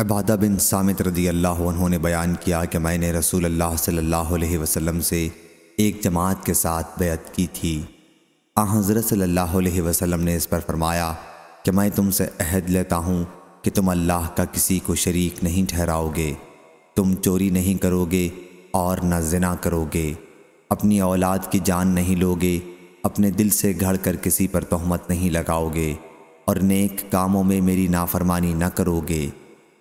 अबादा बिन सामित रदी अल्लाह उन्होंने बयान किया कि मैंने रसूल अल्लाह सल्लल्लाहु अलैहि वसल्लम से एक जमात के साथ बैत की थी आ हज़रत सल्लल्लाहु अलैहि वसल्लम ने इस पर फरमाया कि मैं तुमसे अहद लेता हूँ कि तुम अल्लाह का किसी को शरीक नहीं ठहराओगे तुम चोरी नहीं करोगे और न जना करोगे अपनी औलाद की जान नहीं लोगे अपने दिल से घड़ कर किसी पर तहमत नहीं लगाओगे और नेक कामों में मेरी नाफरमानी न करोगे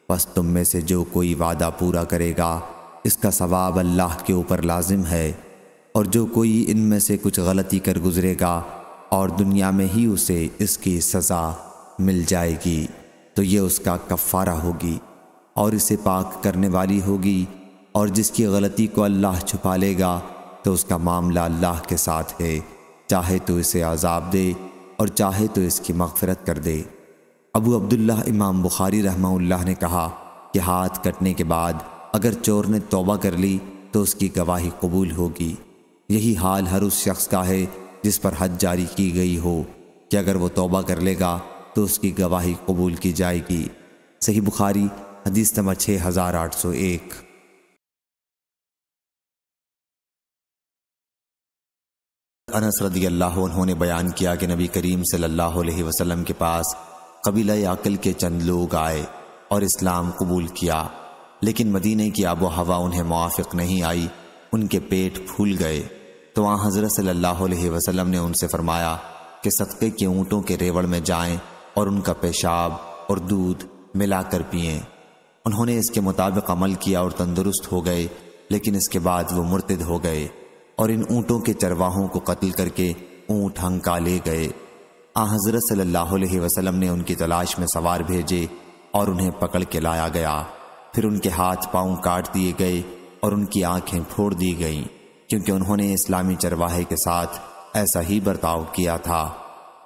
बस तुम में से जो कोई वादा पूरा करेगा इसका सवाब अल्लाह के ऊपर लाजिम है और जो कोई इनमें से कुछ गलती कर गुज़रेगा और दुनिया में ही उसे इसकी सज़ा मिल जाएगी तो ये उसका कफ़ारा होगी और इसे पाक करने वाली होगी और जिसकी गलती को अल्लाह छुपा लेगा तो उसका मामला अल्लाह के साथ है चाहे तो इसे आज़ाब दे और चाहे तो इसकी मगफरत कर दे अबू अब्दुल्ला इमाम बुखारी रहमाउल्लाह ने कहा कि हाथ कटने के बाद अगर चोर ने तौबा कर ली तो उसकी गवाही कबूल होगी यही हाल हर उस शख्स का है जिस पर हद जारी की गई हो कि अगर वो तौबा कर लेगा तो उसकी गवाही कबूल की जाएगी सही बुखारी हदीस नंबर छः हज़ार आठ सौ एक अनस अल्लाह बयान किया कि नबी करीम सल्लल्लाहु अलैहि वसल्लम के पास कबीला अकल के चंद लोग आए और इस्लाम कबूल किया लेकिन मदीने की आबो हवा उन्हें मुआफ़ नहीं आई उनके पेट फूल गए तो वहाँ हज़रत सल्लल्लाहु अलैहि वसल्लम ने उनसे फरमाया कि सदक़े के ऊँटों के रेवड़ में जाएं और उनका पेशाब और दूध मिला कर पिएं उन्होंने इसके मुताबिक अमल किया और तंदुरुस्त हो गए लेकिन इसके बाद वो मुर्तद हो गए और इन ऊँटों के चरवाहों को कत्ल करके ऊँट हंका ले गए आ हज़रत सल्लल्लाहु अलैहि वसल्लम ने उनकी तलाश में सवार भेजे और उन्हें पकड़ के लाया गया फिर उनके हाथ पांव काट दिए गए और उनकी आंखें फोड़ दी गईं क्योंकि उन्होंने इस्लामी चरवाहे के साथ ऐसा ही बर्ताव किया था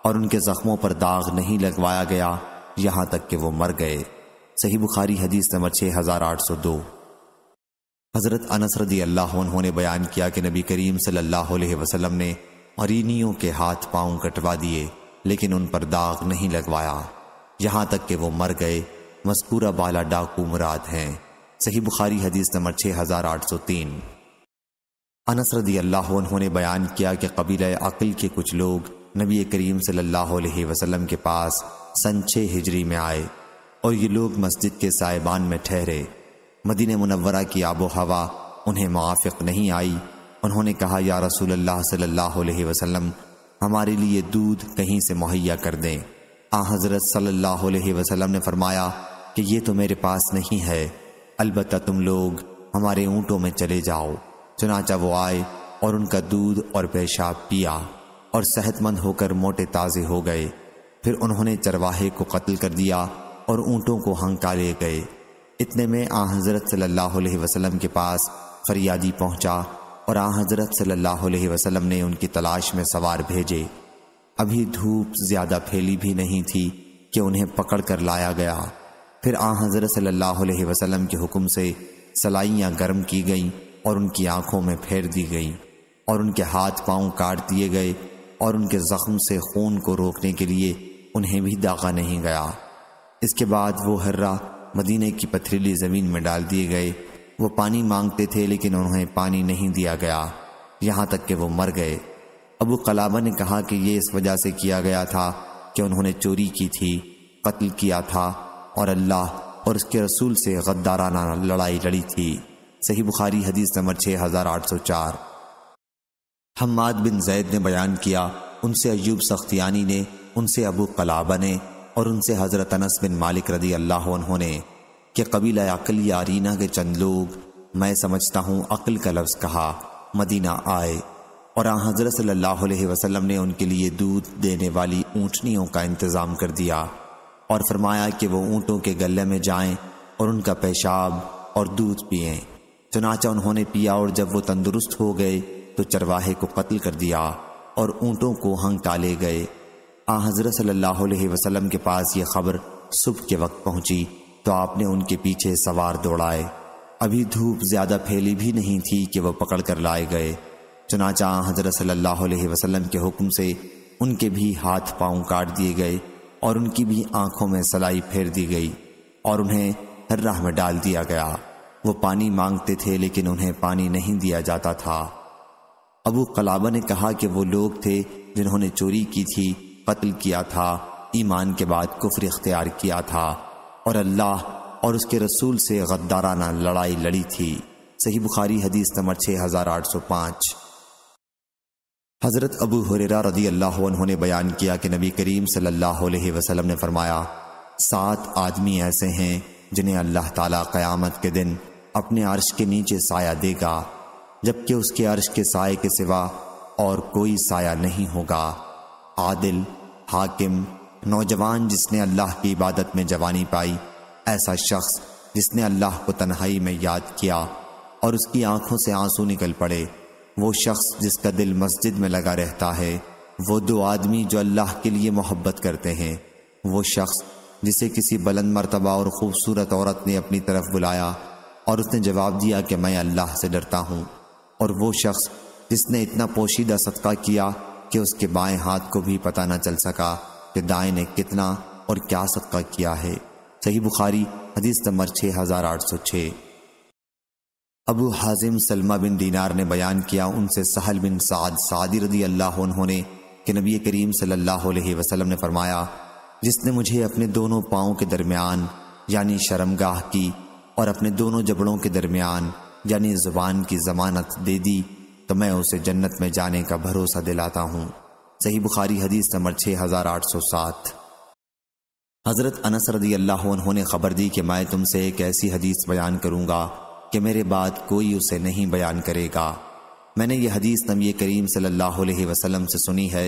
और उनके ज़ख्मों पर दाग नहीं लगवाया गया यहाँ तक कि वो मर गए सही बुखारी हदीस नंबर छः हज़ार आठ सौ दो हज़रत अनस अल्लाह उन्होंने बयान किया कि नबी करीम सल्लल्लाहु अलैहि वसल्लम ने मरीनियों के हाथ पांव कटवा दिए लेकिन उन पर दाग नहीं लगवाया यहां तक कि वो मर गए मस्कूरा बाला डाकू मुराद हैं सही बुखारी हदीस नंबर 6803 अनस रदी अल्लाह उन्होंने बयान किया कि कबीला अकल के कुछ लोग नबी करीम सल्लल्लाहु अलैहि वसल्लम के पास सन छः हिजरी में आए और ये लोग मस्जिद के साहिबान में ठहरे मदीन मुनवरा की आबो हवा उन्हें मुआफ़ नहीं आई उन्होंने कहा या रसूल अल्लाह सल्लल्लाहु अलैहि वसल्लम हमारे लिए दूध कहीं से मुहैया कर दें आ हज़रत सल्लल्लाहु अलैहि वसल्लम ने फरमाया कि ये तो मेरे पास नहीं है अलबत् तुम लोग हमारे ऊँटों में चले जाओ चुनाचा वो आए और उनका दूध और पेशाब पिया और सेहतमंद होकर मोटे ताज़े हो गए फिर उन्होंने चरवाहे को कत्ल कर दिया और ऊँटों को हंका ले गए इतने में आ हज़रत सल्लल्लाहु अलैहि वसल्लम के पास फरियादी पहुँचा और आ हज़रत सल्लल्लाहु अलैहि वसल्लम ने उनकी तलाश में सवार भेजे अभी धूप ज़्यादा फैली भी नहीं थी कि उन्हें पकड़ कर लाया गया फिर आ हज़रत सल्लल्लाहु अलैहि वसल्लम के हुक्म से सलाइयाँ गर्म की गईं और उनकी आंखों में फेर दी गईं और उनके हाथ पांव काट दिए गए और उनके ज़ख्म से खून को रोकने के लिए उन्हें भी दागा नहीं गया इसके बाद वो हर्रा मदीने की पथरीली ज़मीन में डाल दिए गए वो पानी मांगते थे लेकिन उन्हें पानी नहीं दिया गया यहाँ तक कि वो मर गए अबू कलाबा ने कहा कि ये इस वजह से किया गया था कि उन्होंने चोरी की थी कत्ल किया था और अल्लाह और उसके रसूल से गद्दाराना लड़ाई लड़ी थी सही बुखारी हदीस नंबर छः हजार आठ सौ चार हमाद बिन जैद ने बयान किया उनसे अयूब सख्तियानी ने उनसे अबू कलाबा ने और उनसे हज़रत अनस बिन मालिक रदी अल्लाह उन्होंने क्या कबीला अकल आरीना के चंद लोग मैं समझता हूँ अकल का लफ्ज़ कहा मदीना आए और हज़रत सल्लल्लाहु अलैहि वसल्लम ने उनके लिए दूध देने वाली ऊँटनियों का इंतज़ाम कर दिया और फरमाया कि वह ऊँटों के गले में जाएं और उनका पेशाब और दूध पिएं चनाचा उन्होंने पिया और जब वो तंदुरुस्त हो गए तो चरवाहे को कत्ल कर दिया और ऊँटों को हंग टाले गए आ हज़रत सल्लल्लाहु अलैहि वसल्लम के पास ये खबर सुबह के वक्त पहुँची तो आपने उनके पीछे सवार दौड़ाए अभी धूप ज्यादा फैली भी नहीं थी कि वह पकड़ कर लाए गए चुनाचा हजरत सल्लल्लाहु अलैहि वसल्लम के हुक्म से उनके भी हाथ पांव काट दिए गए और उनकी भी आंखों में सलाई फेर दी गई और उन्हें हर्राह में डाल दिया गया वो पानी मांगते थे लेकिन उन्हें पानी नहीं दिया जाता था अबू कलाबा ने कहा कि वो लोग थे जिन्होंने चोरी की थी कत्ल किया था ईमान के बाद कुफर इख्तियार किया था और अल्लाह और उसके रसूल से गद्दाराना लड़ाई लड़ी थी सही बुखारी हदीस नंबर छः हज़ार आठ सौ पाँच हज़रत अबू हुररा रदी अल्लाह उन्होंने बयान किया कि नबी करीम सल्लल्लाहु अलैहि वसल्लम ने फरमाया सात आदमी ऐसे हैं जिन्हें अल्लाह ताला क़यामत के दिन अपने अर्श के नीचे साया देगा जबकि उसके अर्श के साय के सिवा और कोई साया नहीं होगा आदिल हाकिम नौजवान जिसने अल्लाह की इबादत में जवानी पाई ऐसा शख्स जिसने अल्लाह को तन्हाई में याद किया और उसकी आंखों से आंसू निकल पड़े वो शख्स जिसका दिल मस्जिद में लगा रहता है वो दो आदमी जो अल्लाह के लिए मोहब्बत करते हैं वो शख्स जिसे किसी बुलंद मरतबा और ख़ूबसूरत औरत ने अपनी तरफ बुलाया और उसने जवाब दिया कि मैं अल्लाह से डरता हूँ और वो शख्स जिसने इतना पोशीदा सदका किया कि उसके बाएं हाथ को भी पता न चल सका दाए ने कितना और क्या सदका किया है सही बुखारी हदीस नंबर छः हज़ार आठ सौ छः अबू हाजिम सलमा बिन दीनार ने बयान किया उनसे सहल बिन साद सादी रदी अल्लाह उन्होंने कि नबी करीम सल्लल्लाहु अलैहि वसल्लम ने फरमाया जिसने मुझे अपने दोनों पाँव के दरमियान यानी शर्मगाह की और अपने दोनों जबड़ों के दरमियान यानी ज़ुबान की ज़मानत दे दी तो मैं उसे जन्नत में जाने का भरोसा दिलाता हूँ सही बुखारी हदीस नंबर छः हज़ार आठ सौ सात हज़रत अनस रदी अल्लाह उन्होंने ख़बर दी कि मैं तुमसे एक ऐसी हदीस बयान करूँगा कि मेरे बाद कोई उसे नहीं बयान करेगा मैंने यह हदीस नबी करीम सल्लल्लाहु अलैहि वसल्लम से सुनी है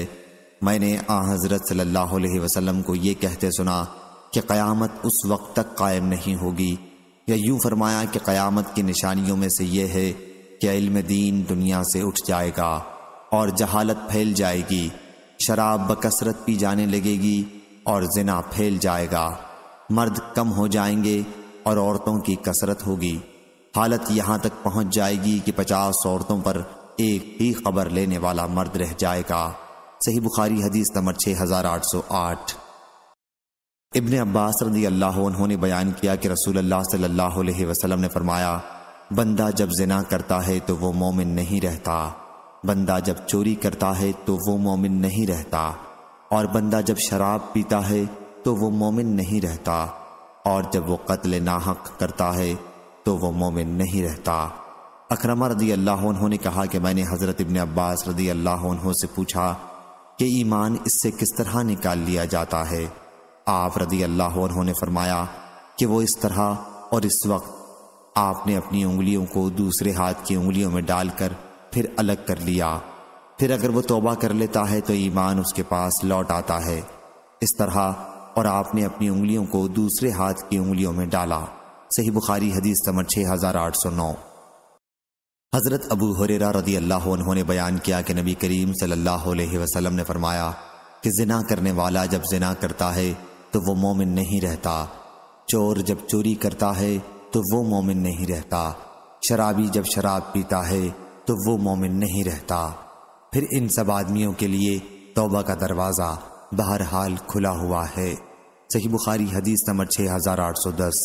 मैंने आ हज़रत सल्लल्लाहु अलैहि वसल्लम को ये कहते सुना कि क़यामत उस वक्त तक कायम नहीं होगी या यूं फरमाया कि क़यामत की निशानियों में से यह है कि इल्म दीन दुनिया से उठ जाएगा और जहालत फैल जाएगी शराब बकसरत पी जाने लगेगी और जिना फैल जाएगा मर्द कम हो जाएंगे और औरतों की कसरत होगी हालत यहाँ तक पहुँच जाएगी कि पचास औरतों पर एक ही खबर लेने वाला मर्द रह जाएगा सही बुखारी हदीस नंबर छः हज़ार आठ सौ आठ इबन अब्बास रदी अल्लाह उन्होंने बयान किया कि रसूल अल्लाह सल्लल्लाहु अलैहि वसल्लम ने फरमाया बंदा जब जिना करता है तो वो मोमिन नहीं रहता बंदा जब चोरी करता है तो वो मोमिन नहीं रहता और बंदा जब शराब पीता है तो वो मोमिन नहीं रहता और जब वो कत्ल नाहक करता है तो वो मोमिन नहीं रहता अकरमा रदी अल्लाह ने कहा कि मैंने हज़रत इबन अब्बास रदी अल्लाह से पूछा कि ईमान इससे किस तरह निकाल लिया जाता है आप रदी अल्लाह ने फरमाया कि वो इस तरह और इस वक्त आपने अपनी उंगलियों को दूसरे हाथ की उंगलियों में डालकर फिर अलग कर लिया फिर अगर वो तोबा कर लेता है तो ईमान उसके पास लौट आता है इस तरह और आपने अपनी उंगलियों को दूसरे हाथ की उंगलियों में डाला सही बुखारी हदीस समर छः हज़ार आठ सौ नौ हज़रत अबू हुरेरा रदी अल्लाह उन्होंने बयान किया कि नबी करीम सल्लल्लाहु अलैहि वसल्लम ने फरमाया कि जिना करने वाला जब जिना करता है तो वो मोमिन नहीं रहता चोर जब चोरी करता है तो वो मोमिन नहीं रहता शराबी जब शराब पीता है तो वो मोमिन नहीं रहता फिर इन सब आदमियों के लिए तोबा का दरवाज़ा बहरहाल खुला हुआ है सही बुखारी हदीस नंबर छः हज़ार आठ सौ दस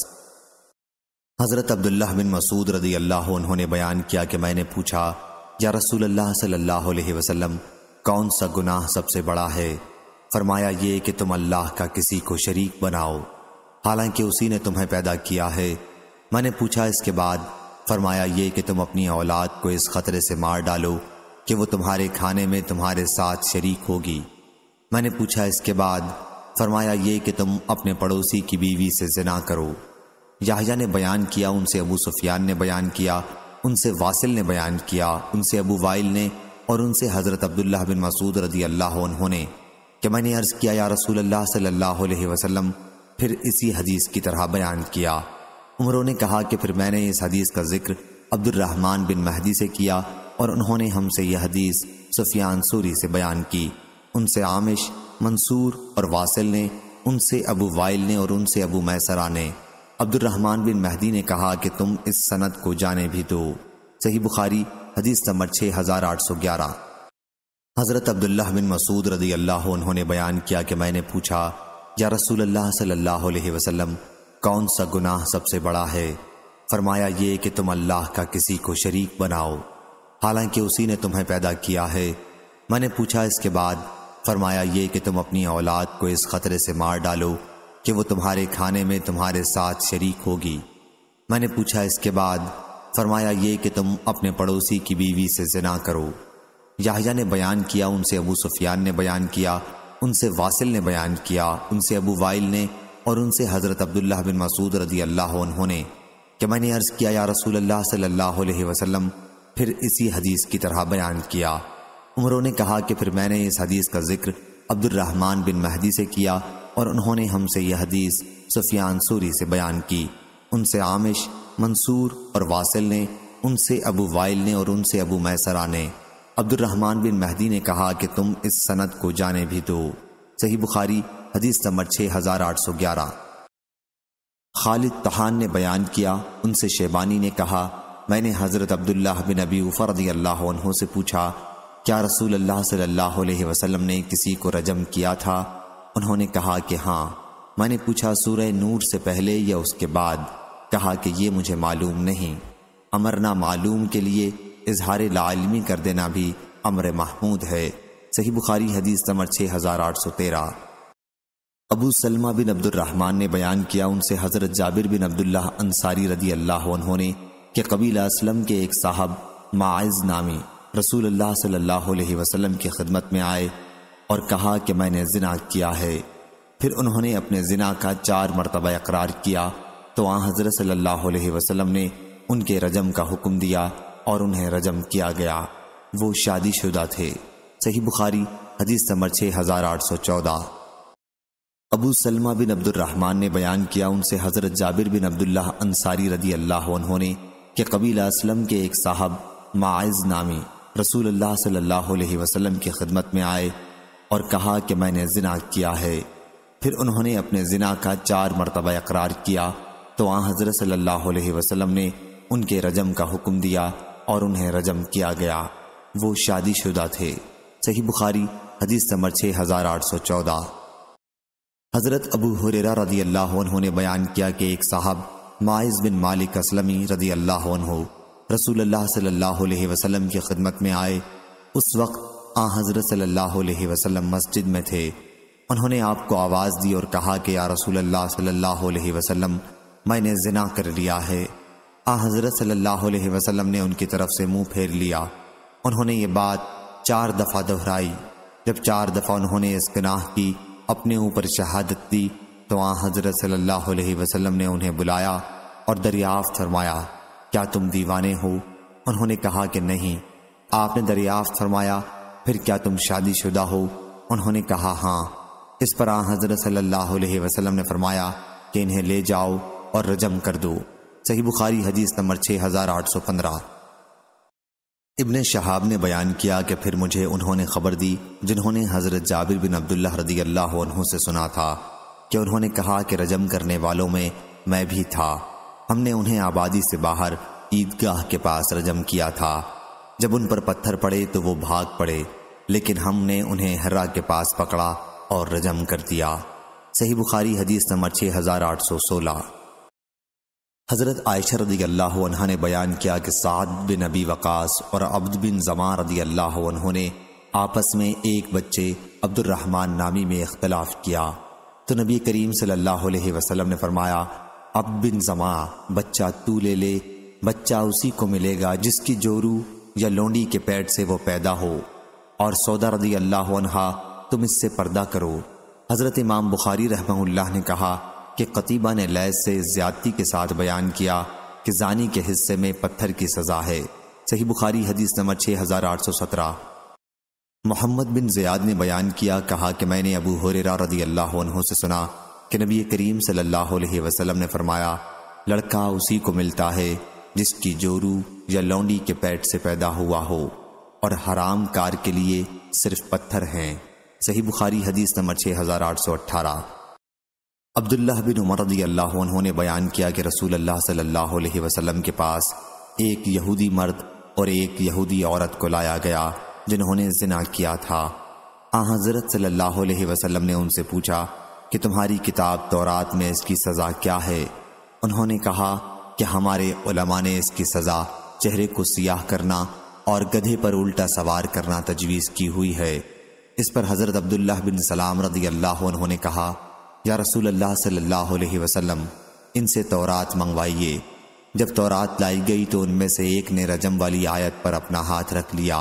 हज़रत अब्दुल्ला बिन मसूद रदी अल्लाह उन्होंने बयान किया कि मैंने पूछा या रसूल अल्लाह सल्लल्लाहु अलैहि वसल्लम कौन सा गुनाह सबसे बड़ा है फरमाया ये कि तुम अल्लाह का किसी को शरीक बनाओ हालांकि उसी ने तुम्हें पैदा किया है मैंने पूछा इसके बाद फरमाया ये कि तुम अपनी औलाद को इस खतरे से मार डालो कि वो तुम्हारे खाने में तुम्हारे साथ शरीक होगी मैंने पूछा इसके बाद फरमाया ये कि तुम अपने पड़ोसी की बीवी से जना करो याहिया ने बयान किया उनसे अबू सुफियान ने बयान किया उनसे वासिल ने बयान किया उनसे अबू वाइल ने और उनसे हज़रत अब्दुल्ला बिन मसूद रदी अल्लाह उन्होंने कि मैंने अर्ज़ किया या रसूल अल्लाह सल्लल्लाहु अलैहि वसल्लम फिर इसी हदीस की तरह बयान किया उमरों ने कहा कि फिर मैंने इस हदीस का जिक्र अब्दुलरहमान बिन महदी से किया और उन्होंने हमसे यह हदीस सुफियान सूरी से बयान की उनसे आमिश मंसूर और वासिल ने उनसे अबू वाइल ने और उनसे अबू मैसरा ने अब्दुलरहमान बिन महदी ने कहा कि तुम इस सनत को जाने भी दो सही बुखारी हदीस नंबर छः हज़ार आठ सौ ग्यारह हज़रत अब्दुल्ला बिन मसूद रदी अल्लाह उन्होंने बयान किया कि मैंने पूछा या रसूल अल्लाह सल्लल्लाहु अलैहि वसल्लम कौन सा गुनाह सबसे बड़ा है फरमाया ये कि तुम अल्लाह का किसी को शरीक बनाओ हालांकि उसी ने तुम्हें पैदा किया है मैंने पूछा इसके बाद फरमाया ये कि तुम अपनी औलाद को इस खतरे से मार डालो कि वो तुम्हारे खाने में तुम्हारे साथ शरीक होगी मैंने पूछा इसके बाद फरमाया ये कि तुम अपने पड़ोसी की बीवी से जना करो याहिया ने बयान किया उनसे अबू सुफियान ने बयान किया उनसे वासिल ने बयान किया उनसे अबू वाइल ने और उनसे हज़रत अब्दुल्लाह बिन मसूद रजी अल्लाह उन्होंने कि मैंने अर्ज़ किया या रसूल अल्लाह सल्लल्लाहु अलैहि वसल्लम फिर इसी हदीस की तरह बयान किया उमरों ने कहा कि फिर मैंने इस हदीस का जिक्र अब्दुलरहमान बिन महदी से किया और उन्होंने हमसे यह हदीस सुफियान सूरी से बयान की उनसे आमिश मंसूर और वासिल ने उनसे अबू वाइल ने और उनसे अबू मैसरा ने अब्दुलरहमान बिन महदी ने कहा कि तुम इस सनत को जाने भी दो सही बुखारी हदीस नंबर छह हज़ार आठ सौ ग्यारह खालिद तहान ने बयान किया उनसे शेबानी ने कहा मैंने हज़रत अब्दुल्ला बिन नबी फ़रदी अल्लाह से पूछा क्या रसूल अल्लाह सल्लल्लाहु अलैहि वसल्लम ने किसी को रजम किया था उन्होंने कहा कि हाँ मैंने पूछा सूरह नूर से पहले या उसके बाद कहा कि ये मुझे मालूम नहीं अमर ना मालूम के लिए इजहार लालमी कर देना भी अमर महमूद है सही बुखारी हदीस नंबर छः हज़ार आठ सौ तेरह अबू सलमा बिन अब्दुलरहमान ने बयान किया उनसे हज़रत जाबिर बिन अब्दुल्ला अंसारी रदी अल्लाह उन्होंने कि कबीला असलम के एक साहब माइज़ नामी रसूल अल्लाह सल्लल्लाहु अलैहि वसल्लम की खिदमत में आए और कहा कि मैंने जिना किया है फिर उन्होंने अपने जिना का चार मरतबा इकरार किया तो वहाँ हज़रत सल्ह वसलम ने उनके रजम का हुक्म दिया और उन्हें रजम किया गया वो शादीशुदा थे सही बुखारी हदीस समर छः हज़ार आठ सौ चौदह अबू सलमा बिन अब्दुलरहमान ने बयान किया उनसे हज़रत जाबिर बिन अब्दुल्ला अंसारी रदी अल्लाह उन्होंने के कबीला असलम के एक साहब माइज नामी रसूल अल्लाह सल्लल्लाहु अलैहि वसल्लम की खिदमत में आए और कहा कि मैंने जिना किया है फिर उन्होंने अपने जिना का चार मरतबा इकरार किया तो वहाँ हज़रत सल्लल्लाहु अलैहि वसल्लम ने उनके रजम का हुक्म दिया और उन्हें रजम किया गया वो शादीशुदा थे सही बुखारी हदीस समर छः हज़ार आठ सौ चौदह हज़रत अबू हुररा रदी अल्लाह ने बयान किया कि एक साहब माइज बिन मालिक असलमी रदी अल्लाह रसूल सल्लल्लाहु अलैहि वसल्लम की खिदमत में आए उस वक्त आ हज़रत सल्लल्लाहु अलैहि वसल्लम मस्जिद में थे उन्होंने आपको आवाज़ दी और कहा कि या रसूल सल्लल्लाहु अलैहि वसल्लम मैंने जिना कर लिया है आ हज़रत सल्लल्लाहु अलैहि वसल्लम ने उनकी तरफ से मुंह फेर लिया उन्होंने ये बात चार दफ़ा दोहराई जब चार दफ़ा उन्होंने इस गनाह की अपने ऊपर शहादत दी तो आ हज़रत सल्लल्लाहु अलैहि वसल्लम ने उन्हें बुलाया और दरियाफ्त फरमाया क्या तुम दीवाने हो उन्होंने कहा कि नहीं आपने दरियाफ्त फरमाया फिर क्या तुम शादीशुदा हो उन्होंने कहा हाँ इस पर आ हज़रत सल्लल्लाहु अलैहि वसल्लम ने फरमाया कि इन्हें ले जाओ और रजम कर दो सही बुखारी हदीस नंबर छः हज़ार आठ सौ पंद्रह इबन शहाब ने बयान किया कि फिर मुझे उन्होंने खबर दी जिन्होंने हज़रत जाबिर बिन अब्दुल्ला रदी अल्लाह से सुना था कि उन्होंने कहा कि रजम करने वालों में मैं भी था हमने उन्हें आबादी से बाहर ईदगाह के पास रजम किया था जब उन पर पत्थर पड़े तो वो भाग पड़े लेकिन हमने उन्हें हर्रा के पास पकड़ा और रजम कर दिया सही बुखारी हदीस नंबर छः हज़ार आठ सौ सोलह हज़रत आयशा रदी अल्लाह ने बयान किया कि साद बिन नबी वक़ास और अब्द बिन जमा रदी अल्लाह ने आपस में एक बच्चे अब्दुलरहमान नामी में इख्तलाफ किया तो नबी करीम सल्लल्लाहु अलैहि वसल्लम ने फरमाया अब बिन जमा बच्चा तू ले ले बच्चा उसी को मिलेगा जिसकी जोरू या लोंडी के पेट से वो पैदा हो और सौदा रदी अल्लाह तुम इससे पर्दा करो हज़रत इमाम बुखारी रहमहुल्लाह ने कहा कि कतीबा ने लैस से ज्यादती के साथ बयान किया कि जानी के हिस्से में पत्थर की सजा है सही बुखारी हदीस नंबर छः हजार आठ सौ सत्रह मोहम्मद बिन जयाद ने बयान किया कहा कि मैंने अबू हुरेरा रदी अल्लाह से सुना कि नबी करीम सल्लल्लाहु अलैहि वसल्लम ने फरमाया लड़का उसी को मिलता है जिसकी जोरू या लौंडी के पेट से पैदा हुआ हो और हराम कार के लिए सिर्फ पत्थर हैं सही बुखारी हदीस नंबर छः हज़ार आठ सौ अट्ठारह अब्दुल्लाह बिन उमर रदी अल्लाह उन्होंने बयान किया कि रसूल अल्लाह सल्लल्लाहु अलैहि वसल्लम के पास एक यहूदी मर्द और एक यहूदी औरत को लाया गया जिन्होंने जिना किया था आ हाँ, हज़रत सल्लल्लाहु अलैहि वसल्लम ने उनसे पूछा कि तुम्हारी किताब तौरात में इसकी सज़ा क्या है उन्होंने कहा कि हमारे उलमा ने इसकी सज़ा चेहरे को सियाह करना और गधे पर उल्टा सवार करना तजवीज़ की हुई है इस पर हज़रत अब्दुल्ला बिन सलाम रदी अल्लाह उन्होंने कहा या रसूल अल्लाह सल्लल्लाहु अलैहि वसल्लम इनसे तौरात मंगवाइए जब तौरात लाई गई तो उनमें से एक ने रजम वाली आयत पर अपना हाथ रख लिया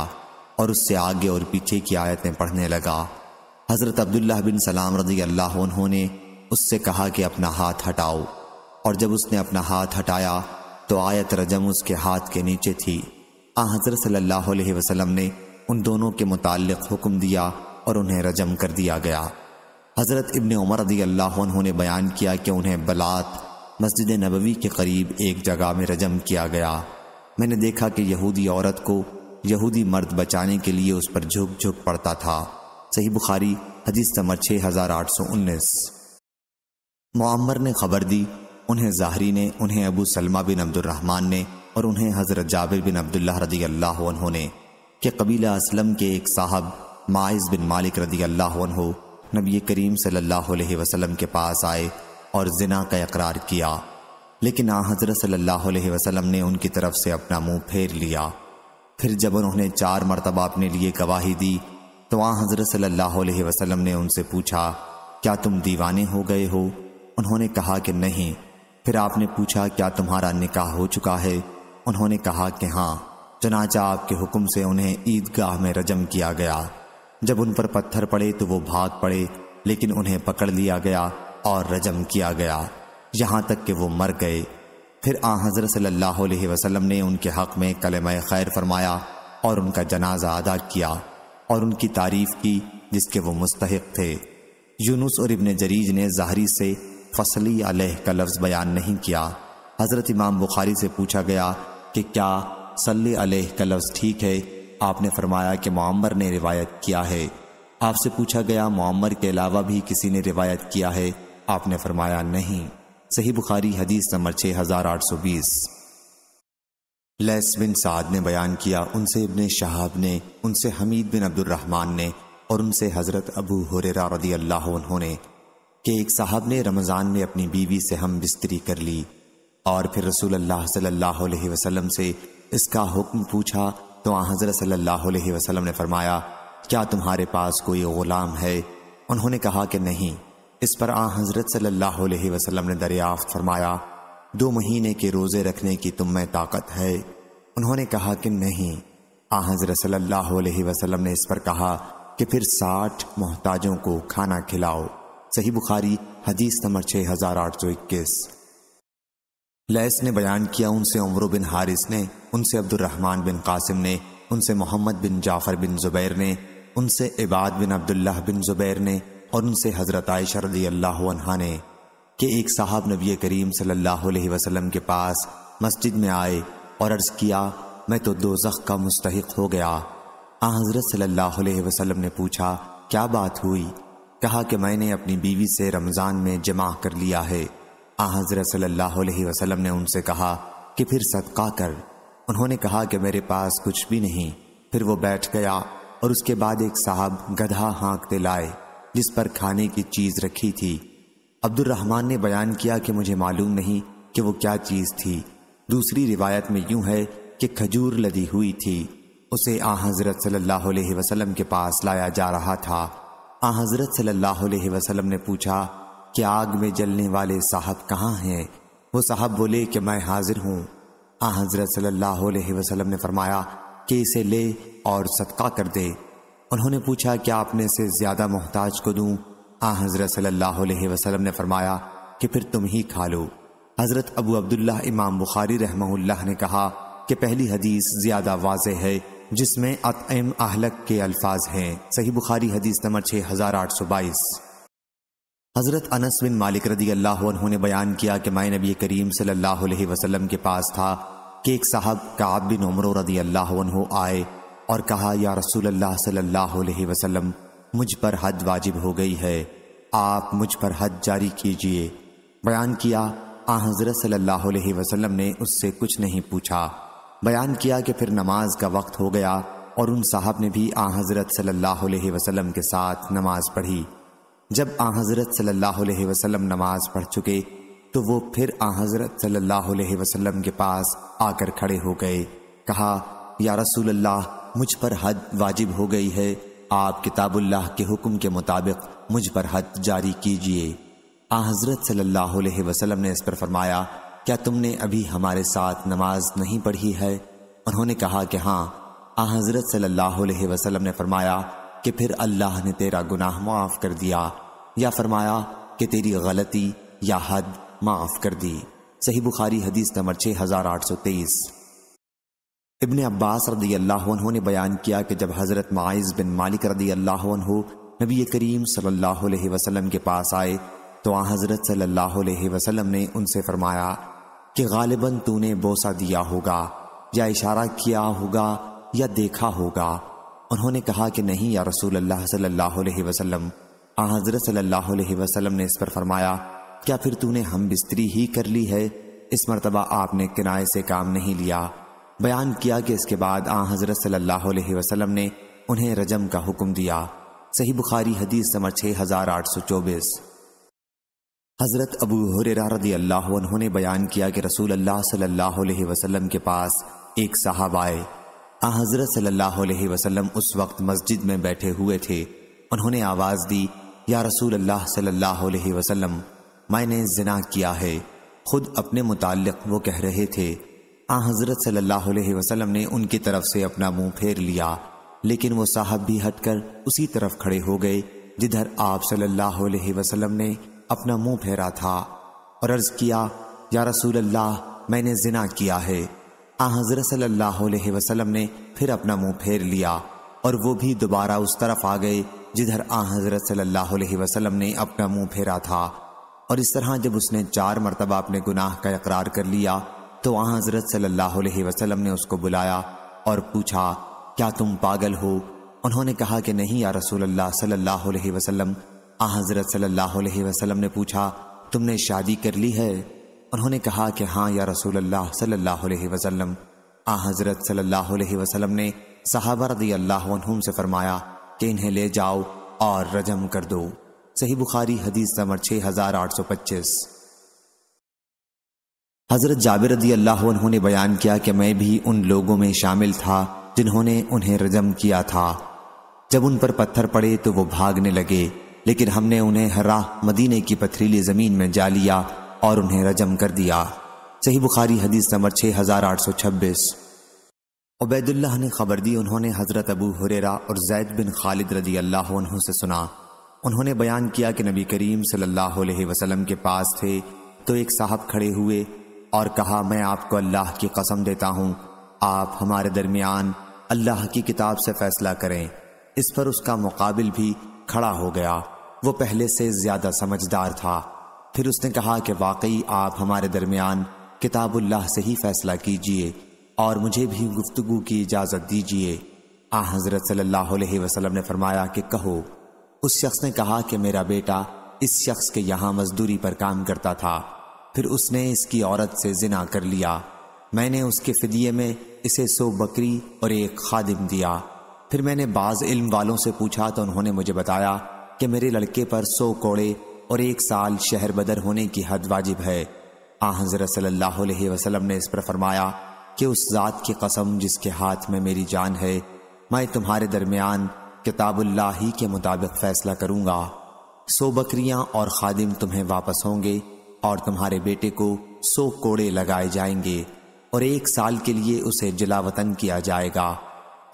और उससे आगे और पीछे की आयतें पढ़ने लगा हज़रत अब्दुल्ला बिन सलाम रजी अल्लाह उन्होंने उससे कहा कि अपना हाथ हटाओ और जब उसने अपना हाथ हटाया तो आयत रजम उसके हाथ के नीचे थी आ हज़रत सल्लल्लाहु अलैहि वसल्लम ने उन दोनों के मुतालिक हुक्म दिया और उन्हें रजम कर दिया गया हज़रत इबन उमर रदी अल्लाह ने बयान किया कि उन्हें बलात मस्जिद नबवी के करीब एक जगह में रजम किया गया मैंने देखा कि यहूदी औरत को यहूदी मर्द बचाने के लिए उस पर झुक झुक पड़ता था सही बुखारी हदीस नंबर छः हज़ार आठ सौ उन्नीस मामर ने खबर दी उन्हें जाहरी ने उन्हें अबू सलमा बिन अब्दुलरहमान ने और उन्हें हज़रत जाबिर बिन अब्दुल्ला रदी अल्लाह ने कि कबीला असलम के एक साहब माइज बिन मालिक रदी अल्लाह नबी करीम सल्लल्लाहु अलैहि वसल्लम के पास आए और जिना का इकरार किया लेकिन आ हजरत सल्लल्लाहु अलैहि वसल्लम ने उनकी तरफ से अपना मुंह फेर लिया फिर जब उन्होंने चार मरतबा अपने लिए गवाही दी तो आ हजरत सल्लल्लाहु अलैहि वसल्लम ने उनसे पूछा क्या तुम दीवाने हो गए हो उन्होंने कहा कि नहीं फिर आपने पूछा क्या तुम्हारा निकाह हो चुका है उन्होंने कहा कि हाँ चनाचा आपके हुक्म से उन्हें ईदगाह में रजम किया गया जब उन पर पत्थर पड़े तो वो भाग पड़े लेकिन उन्हें पकड़ लिया गया और रजम किया गया यहाँ तक कि वो मर गए फिर आ हजर सल्लल्लाहु ने उनके हक में कलम खैर फरमाया और उनका जनाजा अदा किया और उनकी तारीफ की जिसके वो मुस्तक थे यूनुस और इबन जरीज ने ज़ाहरी से फसली अलह का लफ्ज़ बयान नहीं किया हज़रत इमाम बुखारी से पूछा गया कि क्या सली अलह का लफ्ज़ ठीक है आपने फरमाया कि मामर ने रिवायत किया है आपसे पूछा गया मामर के अलावा भी किसी ने रिवायत किया है आपने फरमाया नहीं सही बुखारी हदीस नंबर छः हज़ार आठ सौ बीस लेस बिन साद ने बयान किया उनसे इबन शहाब ने उनसे हमीद बिन अब्दुलरहमान ने और उनसे हज़रत अबू हुरेरा रदी अल्लाह उन्होंने कि एक साहब ने रमज़ान में अपनी बीवी से हम बिस्तरी कर ली और फिर रसूल अल्लाह सल्लल्लाहु अलैहि वसल्लम से इसका हुक्म पूछा तो हज़रत सल्लल्लाहु अलैहि वसल्लम ने फरमाया क्या तुम्हारे पास कोई ग़ुलाम है उन्होंने कहा कि नहीं इस पर आ हज़रत सल्लल्लाहु अलैहि वसल्लम ने दरियाफ्त फरमाया दो महीने के रोज़े रखने की तुम में ताकत है उन्होंने कहा कि नहीं आ हज़रत सल्लल्लाहु अलैहि वसल्लम ने इस पर कहा कि फिर साठ मोहताजों को खाना खिलाओ सही बुखारी हदीस नंबर छः हज़ार आठ सौ इक्कीस लैस ने बयान किया उनसे उमर बिन हारिस ने उनसे अब्दुलरहमान बिन कासिम ने उनसे मोहम्मद बिन जाफ़र बिन ज़ुबैर ने उनसे इबाद बिन अब्दुल्लाह बिन ज़ुबैर ने और उनसे हज़रत आयशर रदी ने कि एक साहब नबी करीम सल्लल्लाहु अलैहि वसल्लम के पास मस्जिद में आए और अर्ज़ किया मैं तो दो का मुस्तक हो गया आ हज़रत सल्लल्लाहु ने पूछा क्या बात हुई कहा कि मैंने अपनी बीवी से रमज़ान में जमा कर लिया है हजरत सल्लल्लाहु ने उनसे कहा कि फिर सदका कर उन्होंने कहा कि मेरे पास कुछ भी नहीं फिर वो बैठ गया और उसके बाद एक साहब गधा हाँकते लाए जिस पर खाने की चीज़ रखी थी अब्दुलरहमान ने बयान किया कि मुझे मालूम नहीं कि वो क्या चीज़ थी दूसरी रिवायत में यूं है कि खजूर लदी हुई थी उसे आ हज़रत सल्लल्लाहु अलैहि वसल्लम के पास लाया जा रहा था आ हज़रत सल्लल्लाहु अलैहि वसल्लम ने पूछा कि आग में जलने वाले साहब कहाँ हैं वो साहब बोले कि मैं हाजिर हूँ आ हजरत सल्लल्लाहु अलैहि वसल्लम ने फरमाया कि इसे ले और सदका कर दे उन्होंने पूछा क्या आपने से ज़्यादा मोहताज को दूँ आ हजरत सल्लल्लाहु अलैहि वसल्लम ने फरमाया कि फिर तुम ही खा लो हज़रत अबू अब्दुल्ला इमाम बुखारी रहमहुल्लाह ने कहा कि पहली हदीस ज़्यादा वाज है जिसमें अतम अहलक के अल्फाज हैं सही बुखारी हदीस नंबर छः हज़ार आठ सौ बाईस हज़रत अनस बिन मालिक रदी अल्लाह ने बयान किया कि मैं नबी करीम सल्लल्लाहु अलैहि वसल्लम के पास था कि एक साहब काब बिन उमर रदी अल्लाह आए और कहा या रसूल अल्लाह सल्लल्लाहु अलैहि वसल्लम मुझ पर हद वाजिब हो गई है आप मुझ पर हद जारी कीजिए बयान किया आ हज़रत सल्लल्लाहु वसलम ने उससे कुछ नहीं पूछा बयान किया कि फिर नमाज का वक्त हो गया और उन साहब ने भी आ हज़रत सल्ला वसलम के साथ नमाज पढ़ी जब आ हज़रत सल्लल्लाहु अलैहि वसल्लम नमाज पढ़ चुके तो वो फिर आ हज़रत सल्लल्लाहु अलैहि वसल्लम के पास आकर खड़े हो गए कहा या रसूल अल्लाह मुझ पर हद वाजिब हो गई है आप किताबुल्लाह के हुक्म के मुताबिक मुझ पर हद जारी कीजिए आ हज़रत सल्लल्लाहु अलैहि वसल्लम ने इस पर फरमाया क्या तुमने अभी हमारे साथ नमाज नहीं पढ़ी है उन्होंने कहा कि हाँ आ हज़रत सल्लल्लाहु अलैहि वसल्लम ने फरमाया कि फिर अल्लाह ने तेरा गुनाह माफ कर दिया या फरमाया कि तेरी गलती या हद माफ कर दी सही बुखारी हदीस नंबर छः हजार आठ सौ तेईस इबन अब्बास रदी अल्लाह ने बयान किया कि जब हज़रत माइज़ बिन मालिक रदी अल्लाह नबी करीम सल्लल्लाहु अलैहि वसल्लम के पास आए तो आ हज़रत सल्लल्लाहु अलैहि वसल्लम ने उनसे फरमाया कि गालिबा तूने बोसा दिया होगा या इशारा किया होगा या देखा होगा उन्होंने कहा कि नहीं या रसूल अल्लाह सल्लल्लाहु अलैहि वसल्लम हज़रत सल्लल्लाहु अलैहि वसल्लम ने इस पर फरमाया क्या फिर तूने हम बिस्तरी ही कर ली है इस मरतबा आपने किनाए से काम नहीं लिया बयान किया कि इसके बाद आ हज़रत सल्लल्लाहु अलैहि वसल्लम ने उन्हें रजम का हुक्म दिया सही बुखारी हदीस नंबर छः हज़ार आठ सौ चौबीस हज़रत अबू हुररा रदी अल्लाह ने बयान किया कि रसूल अल्लाह सल्लल्लाहु अलैहि वसल्लम के पास एक साहब आए आ हजरत सल्लल्लाहु अलैहि उस वक्त मस्जिद में बैठे हुए थे उन्होंने आवाज़ दी या रसूल अल्लाह सल्लल्लाहु अलैहि वसल्लम मैंने जना किया है खुद अपने मुतालिक वो कह रहे थे आ हजरत सल्लल्लाहु अलैहि वसल्लम ने उनकी तरफ से अपना मुंह फेर लिया लेकिन वो साहब भी हटकर उसी तरफ खड़े हो गए जिधर आप सल्लल्लाहु अलैहि वसल्लम ने अपना मुंह फेरा था और अर्ज किया या रसूल अल्लाह मैंने जिना किया है आ हजरत सल्लल्लाहु अलैहि वसल्लम ने फिर अपना मुंह फेर लिया और वो भी दोबारा उस तरफ आ गए जिधर आ हजरत सल्लल्लाहु अलैहि वसल्लम ने अपना मुंह फेरा था और इस तरह जब उसने चार मरतबा अपने गुनाह का इकरार कर लिया तो आ हजरत सल्लल्लाहु अलैहि वसल्लम ने उसको बुलाया और पूछा क्या तुम पागल हो उन्होंने कहा कि नहीं या रसूल अल्लाह सल्लल्लाहु अलैहि वसल्लम आ हजरत सल्लल्लाहु अलैहि वसल्लम ने पूछा तुमने शादी कर ली है उन्होंने कहा कि हाँ या रसूल अल्लाह सल्लल्लाहु अलैहि वसल्लम आ हज़रत सल्लल्लाहु अलैहि वसल्लम ने सहाबर दी अल्लाह से फरमाया कि इन्हें ले जाओ और रजम कर दो सही बुखारी हदीस नंबर छः हज़ार आठ सौ पच्चीस हज़रत जाबिर रदी अल्लाह ने बयान किया कि मैं भी उन लोगों में शामिल था जिन्होंने उन्हें रजम किया था जब उन पर पत्थर पड़े तो वो भागने लगे लेकिन हमने उन्हें हरा मदीने की पथरीली ज़मीन में जा लिया और उन्हें रजम कर दिया सही बुखारी हदीस नंबर छब्बीस उबैदुल्लाह ने खबर दी उन्होंने हज़रत अबू हुरेरा और जैद बिन खालिद रदी अल्लाह से सुना उन्होंने बयान किया कि नबी करीम सल्लल्लाहु अलैहि वसल्लम के पास थे तो एक साहब खड़े हुए और कहा मैं आपको अल्लाह की कसम देता हूँ आप हमारे दरमियान अल्लाह की किताब से फैसला करें इस पर उसका मुकाबिल भी खड़ा हो गया वो पहले से ज़्यादा समझदार था फिर उसने कहा कि वाकई आप हमारे दरमियान किताबुल्लाह से ही फैसला कीजिए और मुझे भी गुफ्तगु की इजाज़त दीजिए आ हज़रत सल्लल्लाहु अलैहि वसल्लम ने फरमाया कि कहो उस शख्स ने कहा कि मेरा बेटा इस शख्स के यहाँ मजदूरी पर काम करता था फिर उसने इसकी औरत से जिना कर लिया मैंने उसके फिदिये में इसे सो बकरी और एक खादिम दिया फिर मैंने बाज़ इल्म वालों से पूछा तो उन्होंने मुझे बताया कि मेरे लड़के पर सौ कोड़े और एक साल शहर बदर होने की हद वाजिब है आ हजरत ने इस पर फरमाया कि उस ज़ात की कसम जिसके हाथ में मेरी जान है मैं तुम्हारे दरमियान किताबुल्ला ही के मुताबिक फैसला करूंगा सो बकरियां और खादिम तुम्हें वापस होंगे और तुम्हारे बेटे को सो कोड़े लगाए जाएंगे और एक साल के लिए उसे जलावतन किया जाएगा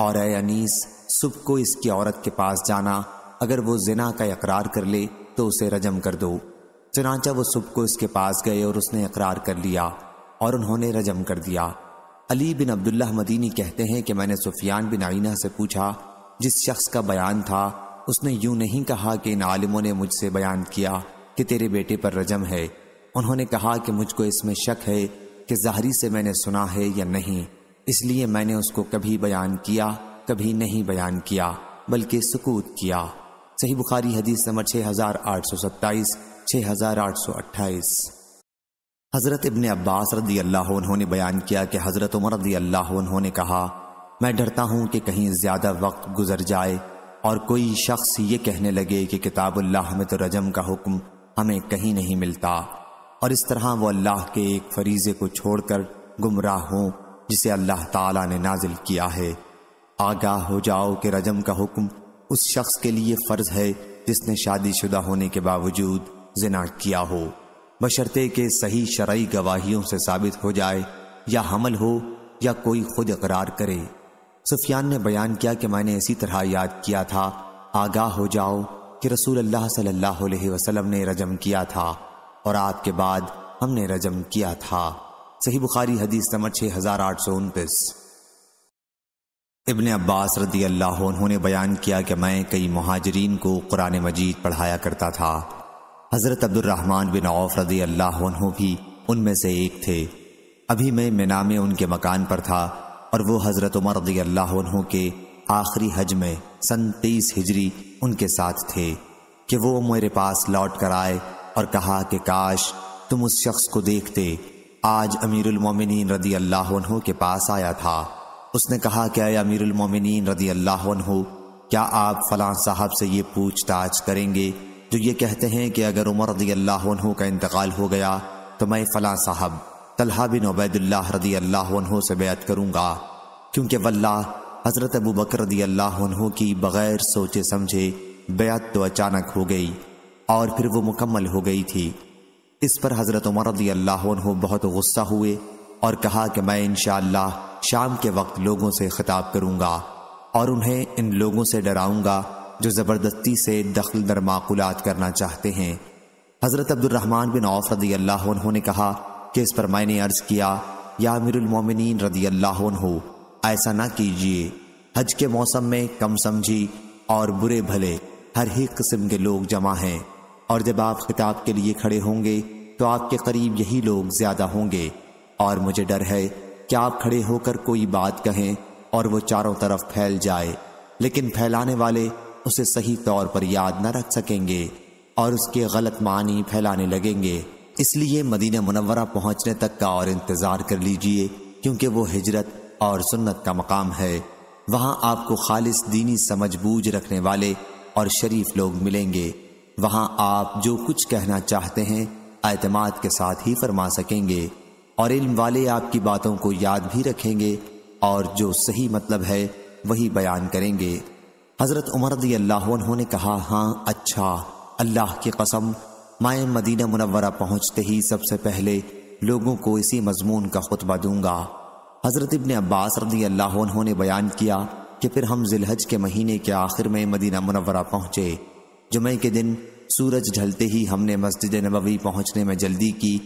और अनीस सुबह को इसकी औरत के पास जाना अगर वो जिना का इकरार कर ले तो उसे रजम कर दो चनाचा वो सुबह को इसके पास गए और उसने इकरार कर लिया और उन्होंने रजम कर दिया अली बिन अब्दुल्ला मदीनी कहते हैं कि मैंने सुफियान बिन आइना से पूछा जिस शख्स का बयान था उसने यूं नहीं कहा कि इन आलिमों ने मुझसे बयान किया कि तेरे बेटे पर रजम है उन्होंने कहा कि मुझको इसमें शक है कि जहरी से मैंने सुना है या नहीं इसलिए मैंने उसको कभी बयान किया कभी नहीं बयान किया बल्कि सुकूत किया सही बुखारी हदीस नंबर छः हज़ार आठ सौ सत्ताईस छः हज़ार आठ सौ अट्ठाईस हज़रत इबन अब्बास रदी अल्लाह उन्होंने बयान किया कि हज़रत उमर रदी अल्लाह उन्होंने कहा मैं डरता हूँ कि कहीं ज़्यादा वक्त गुजर जाए और कोई शख्स ये कहने लगे कि किताबुल्लाह में तो रजम का हुक्म हमें कहीं नहीं मिलता और इस तरह वो अल्लाह के एक फरीज़े को छोड़कर गुमराह हों जिसे अल्लाह ताला ने नाजिल किया है आगाह हो जाओ कि रजम का हुक्म उस शख्स के लिए फ़र्ज है जिसने शादीशुदा होने के बावजूद जिना किया हो बशर्ते के सही शरय गवाहियों से साबित हो जाए या हमल हो या कोई खुद इकरार करे सुफियान ने बयान किया कि मैंने इसी तरह याद किया था आगाह हो जाओ कि रसूल अल्लाह सल्लल्लाहु अलैहि वसल्लम ने रजम किया था और आपके बाद हमने रजम किया था सही बुखारी हदीस नंबर छः हजार आठ सौ उनतीस इबन अब्बास रदी अल्लाह उन्होंने बयान किया कि मैं कई महाजरीन को कुरान मजीद पढ़ाया करता था हज़रत अब्दुलरहमान बिन औफ रदी अल्लाह भी उनमें से एक थे अभी मैं मिना में उनके मकान पर था और वो हज़रत उमर रदी अल्लाह के आखिरी हज में सन तेईस हिजरी उनके साथ थे कि वो मेरे पास लौट कर आए और कहा कि काश तुम उस शख्स को देखते आज अमीरमिन रदी अल्लाह के पास आया था उसने कहा क्या मोमिनीन रदी अल्लाह हो क्या आप फलां साहब से ये पूछताछ करेंगे जो ये कहते हैं कि अगर उमर रदी अल्लाह का इंतकाल हो गया तो मैं फलां साहब तलहा बिन उबैदुल्लाह रदी अल्लाह से बैत करूंगा क्योंकि वल्ला हज़रत अबू बकर रदी अल्लाह की बग़ैर सोचे समझे बैत तो अचानक हो गई और फिर वो मुकम्मल हो गई थी इस पर हज़रत उमर रदी अल्लाह बहुत गुस्सा हुए और कहा कि मैं इनशाला शाम के वक्त लोगों से खिताब करूँगा और उन्हें इन लोगों से डराऊंगा जो ज़बरदस्ती से दखल दर करना चाहते हैं हज़रत अब्दुलरहमान बिन औफ रदी अल्लाह ने कहा कि इस पर मैंने अर्ज़ किया या अमीरमिन रदी अल्लाह ऐसा ना कीजिए हज के मौसम में कम समझी और बुरे भले हर ही किस्म के लोग जमा हैं और जब आप खिताब के लिए खड़े होंगे तो आपके करीब यही लोग ज़्यादा होंगे और मुझे डर है क्या आप खड़े होकर कोई बात कहें और वो चारों तरफ फैल जाए लेकिन फैलाने वाले उसे सही तौर पर याद न रख सकेंगे और उसके गलत मानी फैलाने लगेंगे इसलिए मदीना मुनवरा पहुंचने तक का और इंतज़ार कर लीजिए क्योंकि वो हिजरत और सुन्नत का मकाम है वहाँ आपको खालिस दीनी समझ बूझ रखने वाले और शरीफ लोग मिलेंगे वहाँ आप जो कुछ कहना चाहते हैं अतमाद के साथ ही फरमा सकेंगे और इल्म वाले आपकी बातों को याद भी रखेंगे और जो सही मतलब है वही बयान करेंगे हज़रत उमर रदी अल्लाह ने कहा हाँ अच्छा अल्लाह की कसम माए मदीना मुनवरा पहुँचते ही सबसे पहले लोगों को इसी मजमून का खुतबा दूंगा हज़रत इबन अब्बास रदी अल्लाह ने बयान किया कि फिर हम जिलहज के महीने के आखिर में मदीना मुनवरा पहुँचे जुमे के दिन सूरज ढलते ही हमने मस्जिद नबवी पहुँचने में जल्दी की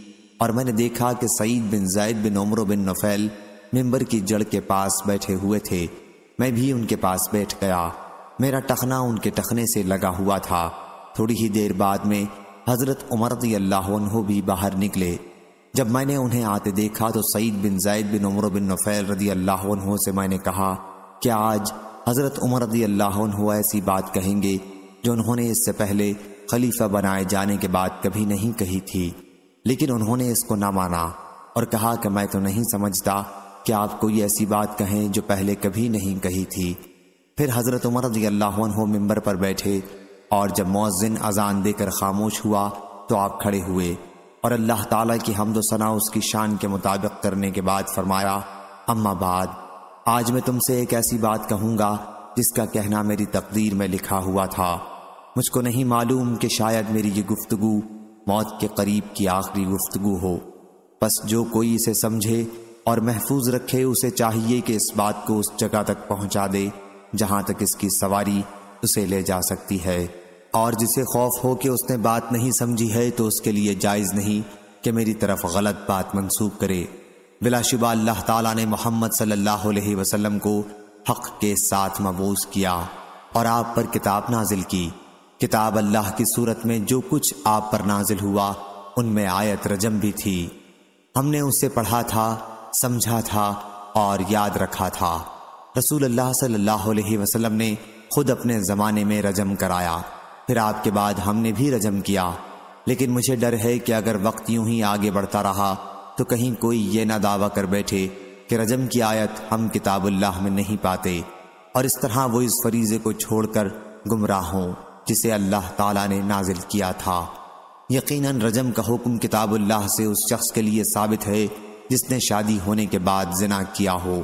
और मैंने देखा कि सईद बिन जायद बिन उम्र बिन नफैल मेंबर की जड़ के पास बैठे हुए थे मैं भी उनके पास बैठ गया मेरा टखना उनके टखने से लगा हुआ था थोड़ी ही देर बाद में हज़रत उमर अल्लाह भी बाहर निकले जब मैंने उन्हें आते देखा तो सईद बिन जायद बिन उमर बिन नफैल रदी अल्लाह से मैंने कहा कि आज हज़रत उमर रदी अल्लाह ऐसी बात कहेंगे जो उन्होंने इससे पहले खलीफा बनाए जाने के बाद कभी नहीं कही थी लेकिन उन्होंने इसको ना माना और कहा कि मैं तो नहीं समझता कि आप कोई ऐसी बात कहें जो पहले कभी नहीं कही थी फिर हज़रत उमर रजी अल्लाह पर बैठे और जब मौजिन अजान देकर खामोश हुआ तो आप खड़े हुए और अल्लाह ताला की हमदोसना उसकी शान के मुताबिक करने के बाद फरमाया अम्माबाद आज मैं तुमसे एक ऐसी बात कहूँगा जिसका कहना मेरी तकदीर में लिखा हुआ था मुझको नहीं मालूम कि शायद मेरी ये गुफ्तगु मौत के करीब की आखिरी गुफ्तगु हो बस जो कोई इसे समझे और महफूज रखे उसे चाहिए कि इस बात को उस जगह तक पहुंचा दे जहां तक इसकी सवारी उसे ले जा सकती है और जिसे खौफ हो कि उसने बात नहीं समझी है तो उसके लिए जायज़ नहीं कि मेरी तरफ गलत बात मंसूब करे बिलाशुबा अल्लाह ताला ने मोहम्मद सल्लल्लाहु अलैहि वसल्लम को हक के साथ मबूस किया और आप पर किताब नाजिल की किताब अल्लाह की सूरत में जो कुछ आप पर नाजिल हुआ उनमें आयत रजम भी थी हमने उसे पढ़ा था समझा था और याद रखा था रसूल अल्लाह सल्लल्लाहु अलैहि वसल्लम ने खुद अपने ज़माने में रजम कराया फिर आपके बाद हमने भी रजम किया लेकिन मुझे डर है कि अगर वक्त यूं ही आगे बढ़ता रहा तो कहीं कोई ये ना दावा कर बैठे कि रजम की आयत हम किताबुल्लाह में नहीं पाते और इस तरह वो इस फरीज़े को छोड़कर गुमराह हों जिसे अल्लाह ताला ने नाजिल किया था यकीनन रजम का हुक्म किताबुल्लाह से उस शख्स के लिए साबित है जिसने शादी होने के बाद जना किया हो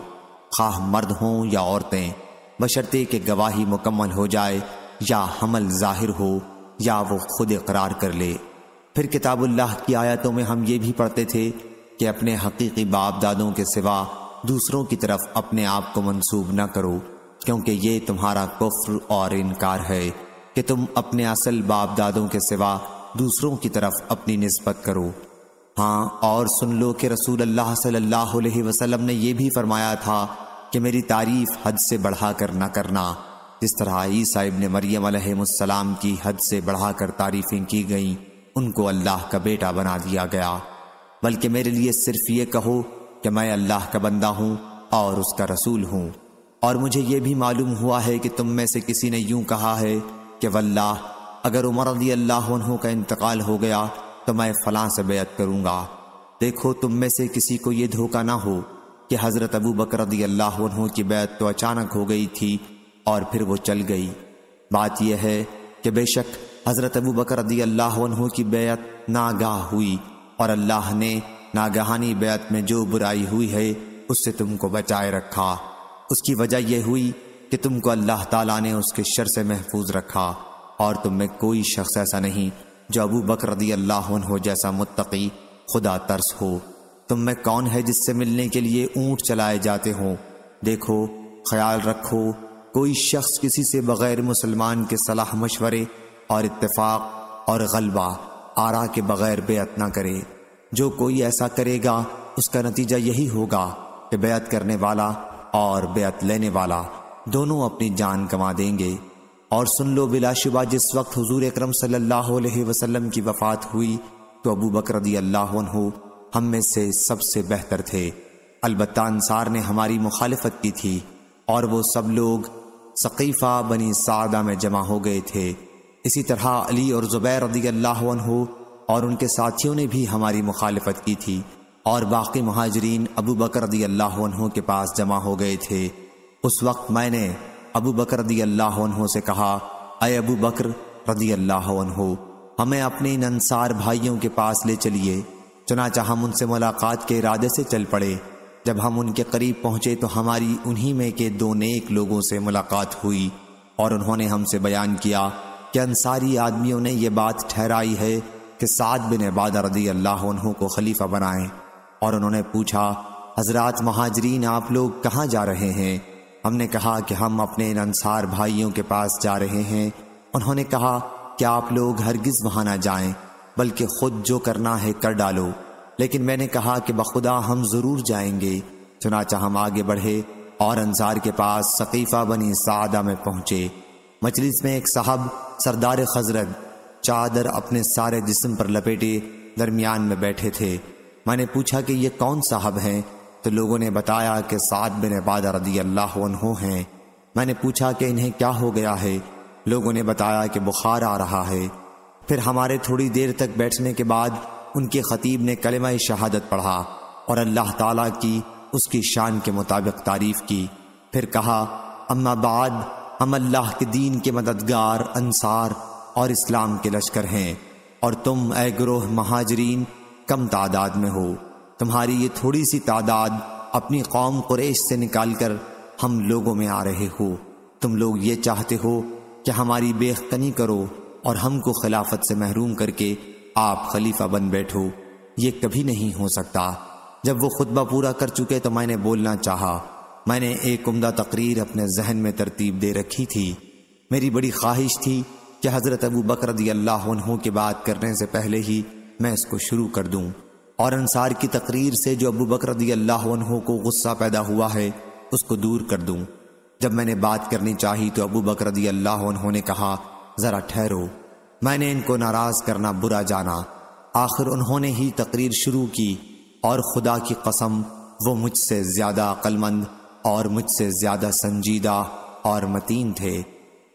खाह मर्द हों या औरतें बशर्ते के गवाही मुकम्मल हो जाए या हमल जाहिर हो या वो खुद इकरार कर ले फिर किताबुल्लाह की आयतों में हम ये भी पढ़ते थे कि अपने हकीकी बाप दादों के सिवा दूसरों की तरफ अपने आप को मंसूब न करो क्योंकि ये तुम्हारा कुफ्र और इनकार है कि तुम अपने असल बाप दादों के सिवा दूसरों की तरफ अपनी नस्बत करो हाँ और सुन लो कि रसूल अल्लाह सल्लल्लाहु अलैहि वसल्लम ने यह भी फरमाया था कि मेरी तारीफ हद से बढ़ा कर ना करना जिस तरह ईसा ने मरियम अलैहिस्सलाम की हद से बढ़ाकर तारीफें की गईं उनको अल्लाह का बेटा बना दिया गया बल्कि मेरे लिए सिर्फ ये कहो कि मैं अल्लाह का बंदा हूँ और उसका रसूल हूँ और मुझे ये भी मालूम हुआ है कि तुम में से किसी ने यूं कहा है कि वल्लाह अगर उमर अली अल्लाह का इंतकाल हो गया तो मैं फलां से बेयत करूंगा देखो तुम में से किसी को यह धोखा ना हो कि हज़रत अबू बकर रदी अल्लाह की बैत तो अचानक हो गई थी और फिर वो चल गई बात यह है कि बेशक हज़रत अबू बकर रदी अल्लाह की बैत नागाह हुई और अल्लाह ने नागहानी बैत में जो बुराई हुई है उससे तुमको बचाए रखा उसकी वजह यह हुई कि तुमको अल्लाह ताला ने उसके शर से महफूज रखा और तुम में कोई शख्स ऐसा नहीं जो अबू बकर रदी अल्लाह हो जैसा मुत्तकी खुदा तर्स हो तुम में कौन है जिससे मिलने के लिए ऊँट चलाए जाते हो देखो ख्याल रखो कोई शख्स किसी से बगैर मुसलमान के सलाह मशवरे और इतफाक और गलबा आरा के बगैर बेअत ना करे जो कोई ऐसा करेगा उसका नतीजा यही होगा कि बेअत करने वाला और बेअत लेने वाला दोनों अपनी जान गंवा देंगे और सुन लो बिलाशिबा जिस वक्त हुजूर अक्रम सल्लल्लाहु की वफात हुई तो अबू बकर अल्लाह हम में से सबसे बेहतर थे अलबत् अनसार ने हमारी मुखालफत की थी और वो सब लोग सकीफ़ा बनी सादा में जमा हो गए थे इसी तरह अली और ज़ुबैर रदी अल्लाह और उनके साथियों ने भी हमारी मुखालफत की थी और बाकी महाजरीन अबू बकर रदी अल्लाह के पास जमा हो गए थे उस वक्त मैंने अबू बकर रदी अल्लाह से कहा अय अबू बकर रदी अल्लाह हमें अपने इन अनसार भाइयों के पास ले चलिए चुनाचा हम उनसे मुलाकात के इरादे से चल पड़े जब हम उनके करीब पहुंचे तो हमारी उन्हीं में के दो नेक लोगों से मुलाकात हुई और उन्होंने हमसे बयान किया कि अनसारी आदमियों ने यह बात ठहराई है कि साद बिन इबादा रदी अल्लाह को खलीफा बनाएं और उन्होंने पूछा हजरत महाजरीन आप लोग कहाँ जा रहे हैं हमने कहा कि हम अपने इन अनसार भाइयों के पास जा रहे हैं उन्होंने कहा कि आप लोग हरगिज़ वहाँ ना जाएं बल्कि खुद जो करना है कर डालो लेकिन मैंने कहा कि बखुदा हम ज़रूर जाएंगे चुनाचा हम आगे बढ़े और अनसार के पास सकीफ़ा बनी सादा में पहुंचे मजलिस में एक साहब सरदार खजरत चादर अपने सारे जिस्म पर लपेटे दरमियान में बैठे थे मैंने पूछा कि ये कौन साहब हैं तो लोगों ने बताया कि सात बिन इबादा रदी अल्लाह हैं मैंने पूछा कि इन्हें क्या हो गया है लोगों ने बताया कि बुखार आ रहा है फिर हमारे थोड़ी देर तक बैठने के बाद उनके खतीब ने कलमा शहादत पढ़ा और अल्लाह ताला की उसकी शान के मुताबिक तारीफ की फिर कहा अम्मा बाद हम अल्लाह के दीन के मददगार अनसार और इस्लाम के लश्कर हैं और तुम ए ग्रोह महाजरीन कम तादाद में हो तुम्हारी ये थोड़ी सी तादाद अपनी कौम कुरेश से निकालकर हम लोगों में आ रहे हो तुम लोग ये चाहते हो कि हमारी बेखनी करो और हमको खिलाफत से महरूम करके आप खलीफा बन बैठो ये कभी नहीं हो सकता जब वो खुतबा पूरा कर चुके तो मैंने बोलना चाहा मैंने एक उमदा तकरीर अपने जहन में तरतीब दे रखी थी मेरी बड़ी ख्वाहिश थी कि हज़रत अबू बकर अल्लाह के बात करने से पहले ही मैं इसको शुरू कर दूँ और अंसार की तकरीर से जो अबू बकर अल्लाह को गुस्सा पैदा हुआ है उसको दूर कर दूं जब मैंने बात करनी चाही तो अबू बकर अल्लाह ने कहा ज़रा ठहरो मैंने इनको नाराज़ करना बुरा जाना आखिर उन्होंने ही तकरीर शुरू की और खुदा की कसम वो मुझसे ज़्यादा अक्लमंद और मुझसे ज़्यादा संजीदा और मतीन थे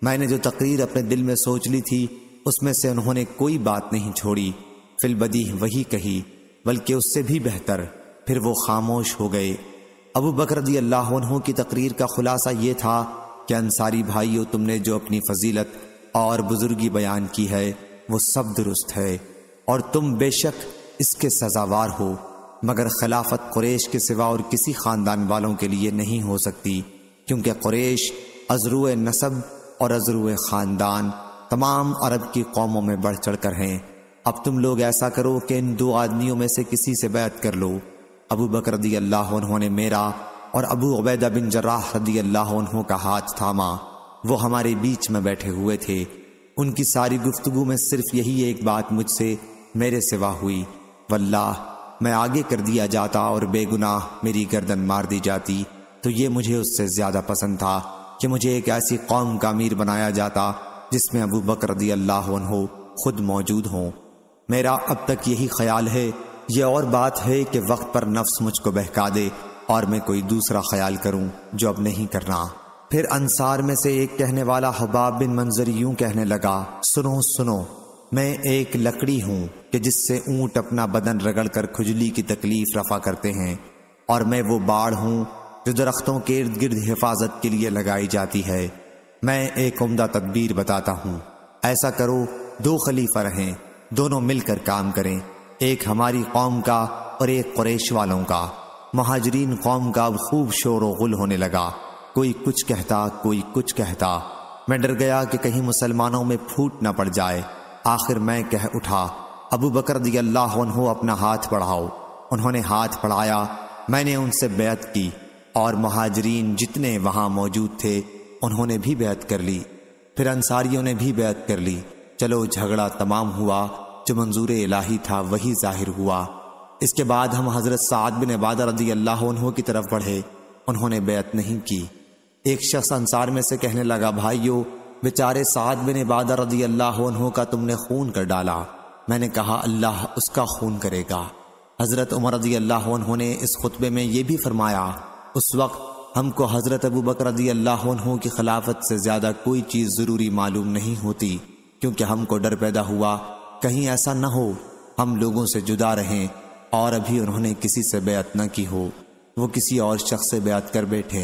मैंने जो तकरीर अपने दिल में सोच ली थी उसमें से उन्होंने कोई बात नहीं छोड़ी फिलबदी वही कही बल्कि उससे भी बेहतर फिर वो खामोश हो गए अबू बकर अल्लाह की तकरीर का खुलासा ये था कि अंसारी भाइयों तुमने जो अपनी फजीलत और बुजुर्गी बयान की है वो सब दुरुस्त है और तुम बेशक इसके सजावार हो मगर खिलाफत कुरेश के सिवा और किसी खानदान वालों के लिए नहीं हो सकती क्योंकि कुरेश अजरू नसब और अजरू खानदान तमाम अरब की कौमों में बढ़ चढ़ कर हैं अब तुम लोग ऐसा करो कि इन दो आदमियों में से किसी से बैत कर लो अबू बकर रदी अल्लाह ने मेरा और अबू उबैदा बिन जर्राह रदी अल्लाह का हाथ थामा वो हमारे बीच में बैठे हुए थे उनकी सारी गुफ्तगु में सिर्फ यही एक बात मुझसे मेरे सिवा हुई वल्लाह मैं आगे कर दिया जाता और बेगुनाह मेरी गर्दन मार दी जाती तो ये मुझे उससे ज़्यादा पसंद था कि मुझे एक ऐसी कौम का अमीर बनाया जाता जिसमें अबू बकर रदी अल्लाह खुद मौजूद हों मेरा अब तक यही ख्याल है यह और बात है कि वक्त पर नफ्स मुझको बहका दे और मैं कोई दूसरा ख्याल करूं जो अब नहीं करना फिर अंसार में से एक कहने वाला हबाब बिन मंजर यूं कहने लगा सुनो सुनो मैं एक लकड़ी हूं कि जिससे ऊंट अपना बदन रगड़ कर खुजली की तकलीफ रफा करते हैं और मैं वो बाढ़ हूं जो दरख्तों के इर्द गिर्द हिफाजत के लिए लगाई जाती है मैं एक उमदा तदबीर बताता हूँ ऐसा करो दो खलीफा रहें दोनों मिलकर काम करें एक हमारी कौम का और एक कुरेश वालों का महाजरीन कौम का अब खूब शोर गुल होने लगा कोई कुछ कहता कोई कुछ कहता मैं डर गया कि कहीं मुसलमानों में फूट ना पड़ जाए आखिर मैं कह उठा अबू बकर अल्लाह अपना हाथ बढ़ाओ उन्होंने हाथ बढ़ाया मैंने उनसे बेत की और महाजरीन जितने वहाँ मौजूद थे उन्होंने भी बेत कर ली फिर अंसारियों ने भी बेत कर ली चलो झगड़ा तमाम हुआ जो मंजूर इलाही था वही जाहिर हुआ इसके बाद हम हज़रत साद बिन इबादा रदी अल्लाह की तरफ बढ़े उन्होंने बेत नहीं की एक शख्स अंसार में से कहने लगा भाइयों बेचारे साद बिन इबादा रदी अल्लाह का तुमने खून कर डाला मैंने कहा अल्लाह उसका खून करेगा हज़रत उमर रदी अल्लाह ने इस खुतबे में यह भी फरमाया उस वक्त हमको हज़रत अबू बकर रदी अल्लाह की खिलाफत से ज़्यादा कोई चीज़ ज़रूरी मालूम नहीं होती क्योंकि हमको डर पैदा हुआ कहीं ऐसा न हो हम लोगों से जुदा रहें और अभी उन्होंने किसी से बेअत न की हो वो किसी और शख्स से बेअत कर बैठे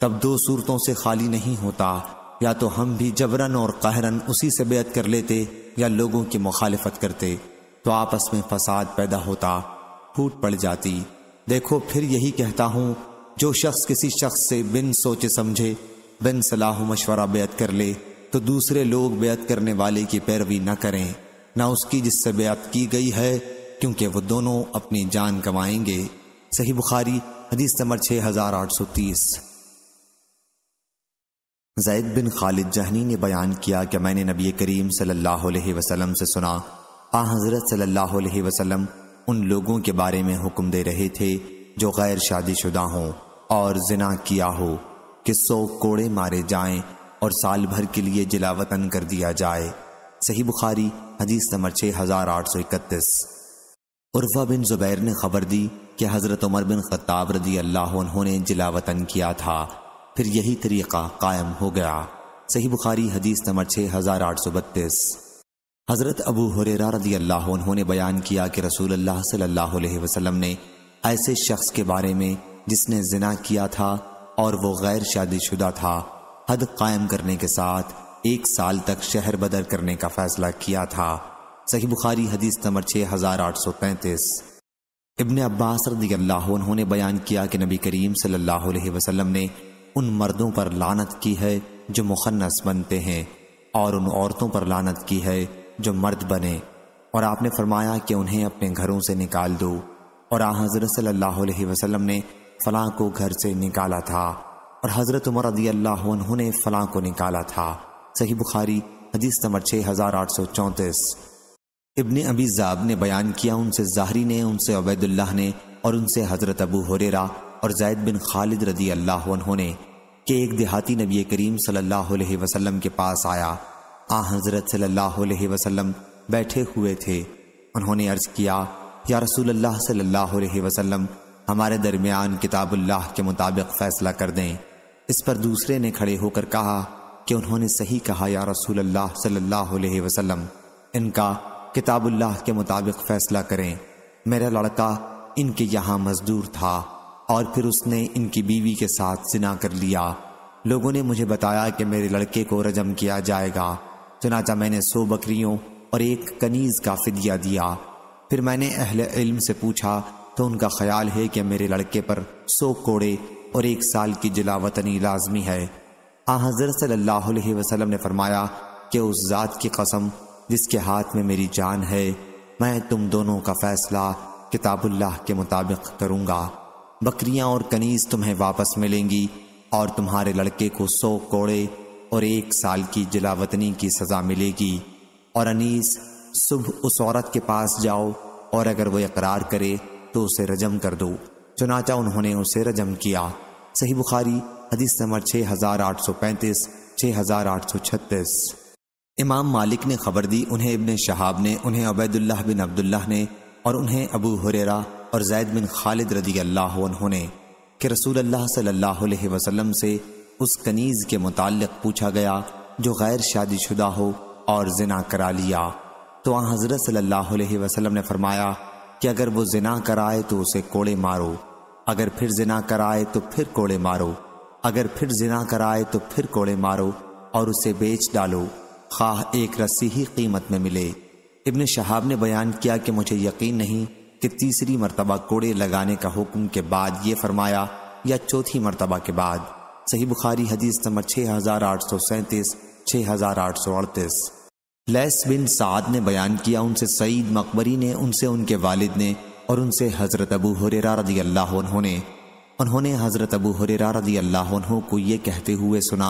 तब दो सूरतों से खाली नहीं होता या तो हम भी जबरन और कहरन उसी से बेअत कर लेते या लोगों की मुखालफत करते तो आपस में फसाद पैदा होता फूट पड़ जाती देखो फिर यही कहता हूँ जो शख्स किसी शख्स से बिन सोचे समझे बिन सलाह मशवरा बेत कर ले तो दूसरे लोग बेत करने वाले की पैरवी न करें ना उसकी जिससे बेत की गई है क्योंकि वो दोनों अपनी जान गंवाएंगे सही बुखारी हदीस नंबर छः हजार आठ सौ तीस जैद बिन खालिद जहनी ने बयान किया कि मैंने नबी करीम सल्लल्लाहु अलैहि वसल्लम से सुना आ हज़रत सल्लल्लाहु अलैहि वसल्लम उन लोगों के बारे में हुक्म दे रहे थे जो गैर शादीशुदा हों और जिना किया हो कि सौ कोड़े मारे जाएं और साल भर के लिए जिलावतन कर दिया जाए सही बुखारी हदीस नंबर छः हज़ार आठ सौ इकतीस उर्वा बिन जुबैर ने खबर दी कि हज़रत उमर बिन खत्ताब रदी अल्लाह उन्होंने जिलावतन किया था फिर यही तरीक़ा कायम हो गया सही बुखारी हदीस नंबर छः हज़ार आठ सौ बत्तीस हज़रत अबू हुरेरा रदी अल्लाह उन्होंने बयान किया कि रसूल अल्लाह सल्लल्लाहु अलैहि वसल्लम ने ऐसे शख्स के बारे में जिसने जिना किया था और वो गैर शादीशुदा था हद कायम करने के साथ एक साल तक शहर बदर करने का फैसला किया था सही बुखारी हदीस नंबर छः हज़ार आठ सौ पैंतीस इबन अब्बास रदी अल्लाह उन्होंने बयान किया कि नबी करीम सल्लल्लाहु अलैहि वसल्लम ने उन मर्दों पर लानत की है जो मुखन्नस बनते हैं और उन औरतों पर लानत की है जो मर्द बने और आपने फरमाया कि उन्हें अपने घरों से निकाल दो और आ हज़रत सल्लल्लाहु ने फ़लाँ को घर से निकाला था और हज़रत उमर रदी अल्लाह उन्होंने फलां को निकाला था सही बुखारी हदीस नंबर छः हज़ार आठ सौ चौंतीस इबन अबी जाब ने बयान किया उनसे ज़ाहरी ने उनसे अबैदुल्लाह ने और उनसे हज़रत अबू हुरेरा और जैद बिन खालिद रदी अल्लाह उन्होंने के एक देहाती नबी करीम सल्लल्लाहु अलैहि वसल्लम के पास आया आ हज़रत सल्लल्लाहु अलैहि वसल्लम बैठे हुए थे उन्होंने अर्ज़ किया या रसूल अल्लाह सल्लल्लाहु अलैहि वसल्लम हमारे दरमियान किताबुल्लाह के मुताबिक फ़ैसला कर दें इस पर दूसरे ने खड़े होकर कहा कि उन्होंने सही कहा या रसूल अल्लाह सल्लल्लाहु अलैहि वसल्लम इनका किताबुल्लाह के मुताबिक फ़ैसला करें मेरा लड़का इनके यहाँ मजदूर था और फिर उसने इनकी बीवी के साथ सिना कर लिया लोगों ने मुझे बताया कि मेरे लड़के को रजम किया जाएगा चुनाचा मैंने सौ बकरियों और एक कनीज़ का फिदिया दिया फिर मैंने अहल इल्म से पूछा तो उनका ख्याल है कि मेरे लड़के पर सौ कोड़े और एक साल की जिलावतनी लाजमी है आ सल्ला वसलम ने फरमाया कि उस ज़ात की कसम जिसके हाथ में मेरी जान है मैं तुम दोनों का फ़ैसला किताबुल्लाह के मुताबिक करूँगा बकरियाँ और कनीज़ तुम्हें वापस मिलेंगी और तुम्हारे लड़के को सौ कोड़े और एक साल की जिलावतनी की सज़ा मिलेगी और अनीस सुबह उस औरत के पास जाओ और अगर वो इकरार करे तो उसे रजम कर दो चुनाचा उन्होंने उसे रजम किया सही बुखारी हदीस नंबर छः हज़ार आठ सौ पैंतीस छः हज़ार आठ सौ छत्तीस इमाम मालिक ने खबर दी उन्हें इबन शहाब ने उन्हें अबैदुल्ला बिन अब्दुल्ला ने और उन्हें अबू हुरेरा और जैद बिन खालिद रदी अल्लाह उन्होंने कि रसूल अल्लाह सल्लल्लाहु अलैहि वसल्लम से उस कनीज़ के मुतालिक पूछा गया जो गैर शादीशुदा हो और जिना करा लिया तो वहाँ हज़रत सल्लल्लाहु अलैहि वसल्लम ने फरमाया कि अगर वो जिना कराए तो उसे कोड़े मारो अगर फिर जिना कराए तो फिर कोड़े मारो अगर फिर जिना कराए तो फिर कोड़े मारो और उसे बेच डालो खा एक रस्सी ही कीमत में मिले इब्ने शहाब ने बयान किया कि मुझे यकीन नहीं कि तीसरी मरतबा कोड़े लगाने का हुक्म के बाद ये फरमाया या चौथी मरतबा के बाद सही बुखारी हदीस नंबर छः हज़ार आठ सौ सैंतीस छः हज़ार आठ सौ अड़तीस लैस बिन साद ने बयान किया उनसे सईद मकबरी ने उनसे उनके वालिद ने और उनसे हज़रत अबू हुरेरा रजी अल्लाह ने उन्होंने हज़रत अबू हुरेरा रजी अल्लाह को ये कहते हुए सुना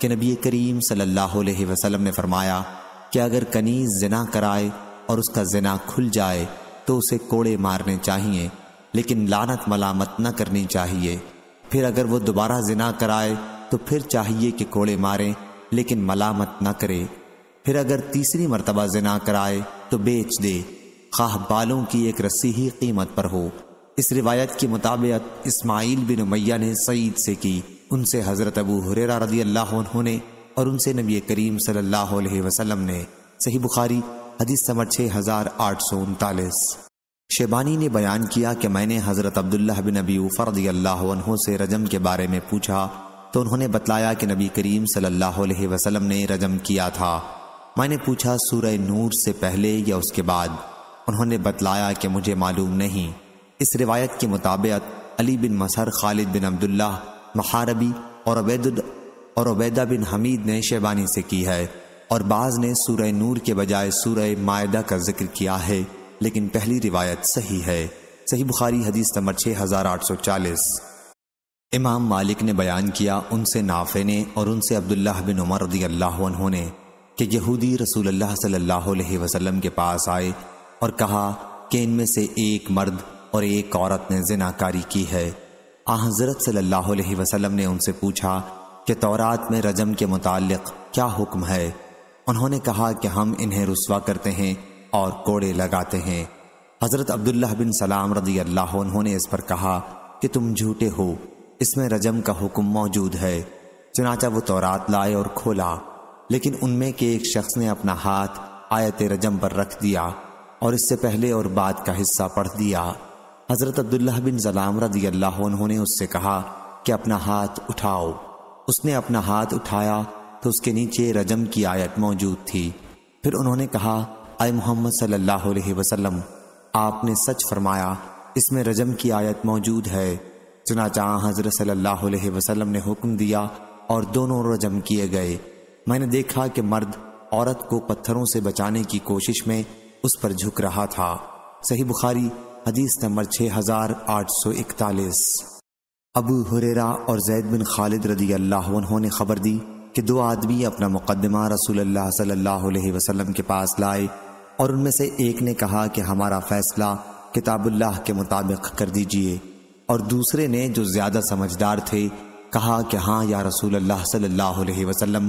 कि नबी करीम सल्लल्लाहु अलैहि वसल्लम ने फरमाया कि अगर कनीज जना कराए और उसका जना खुल जाए तो उसे कोड़े मारने चाहिए लेकिन लानत मलामत न करनी चाहिए फिर अगर वो दोबारा जना कराए तो फिर चाहिए कि कोड़े मारें लेकिन मलामत न करे फिर अगर तीसरी मरतबा जना कराए तो बेच दे खाह बालों की एक रस्सी ही कीमत पर हो इस रिवायत की मुताबिक इस्माइल बिन मैया ने सईद से की उनसे हज़रत अबू हुरेरा रदी अल्लाह ने और उनसे नबी करीम सल्लल्लाहु अलैहि वसल्लम ने सही बुखारी हदीस समर छः हज़ार आठ सौ उनतालीस शेबानी ने बयान किया कि मैंने हज़रत अब्दुल्ला बिन नबी रदी अल्लाह से रजम के बारे में पूछा तो उन्होंने बतलाया कि नबी करीम सल्लल्लाहु अलैहि वसल्लम ने रजम किया था मैंने पूछा सूरह नूर से पहले या उसके बाद उन्होंने बतलाया कि मुझे मालूम नहीं इस रिवायत के मुताबिक अली बिन मसहर खालिद बिन अब्दुल्ला महारबी और अवैद और अवैदा बिन हमीद ने शेबानी से की है और बाज ने सूरह नूर के बजाय सूर मायदा का जिक्र किया है लेकिन पहली रिवायत सही है सही बुखारी हदीस नंबर चालीस इमाम मालिक ने बयान किया उनसे नाफे ने और उनसे अब्दुल्ला बिन उमर रदी अल्लाह ने कि यहूदी रसूल अल्लाह सल्लल्लाहु अलैहि वसल्लम के पास आए और कहा कि इनमें से एक मर्द और एक औरत ने जिनाकारी की है हज़रत सल्लल्लाहु अलैहि वसल्लम ने उनसे पूछा कि तौरात में रजम के मुतालिक क्या हुक्म है उन्होंने कहा कि हम इन्हें रसवा करते हैं और कोड़े लगाते हैं हज़रत अब्दुल्ला बिन सलाम रदी अल्लाह उन्होंने इस पर कहा कि तुम झूठे हो इसमें रजम का हुक्म मौजूद है चुनाचा वो तौरात लाए और खोला लेकिन उनमें के एक शख्स ने अपना हाथ आयत रजम पर रख दिया और इससे पहले और बाद का हिस्सा पढ़ दिया हज़रत अब्दुल्ला बिन जलाम रजी अल्लाह उन्होंने उससे कहा कि अपना हाथ उठाओ उसने अपना हाथ उठाया तो उसके नीचे रजम की आयत मौजूद थी फिर उन्होंने कहा आए मोहम्मद सल्लल्लाहु अलैहि वसल्लम आपने सच फरमाया इसमें रजम की आयत मौजूद है चुनाचा हज़रत सल्लल्लाहु अलैहि ने हुक्म दिया और दोनों रजम किए गए मैंने देखा कि मर्द औरत को पत्थरों से बचाने की कोशिश में उस पर झुक रहा था सही बुखारी हदीस नंबर 6841 अबू हुरेरा और जैद बिन खालिद रदी अल्लाह ने खबर दी कि दो आदमी अपना मुकदमा रसूल अल्लाह सल्लल्लाहु अलैहि वसल्लम के पास लाए और उनमें से एक ने कहा कि हमारा फैसला किताबुल्लाह के मुताबिक कर दीजिए और दूसरे ने जो ज़्यादा समझदार थे कहा कि हाँ या रसूल अल्लाह सल्लल्लाहु अलैहि वसल्लम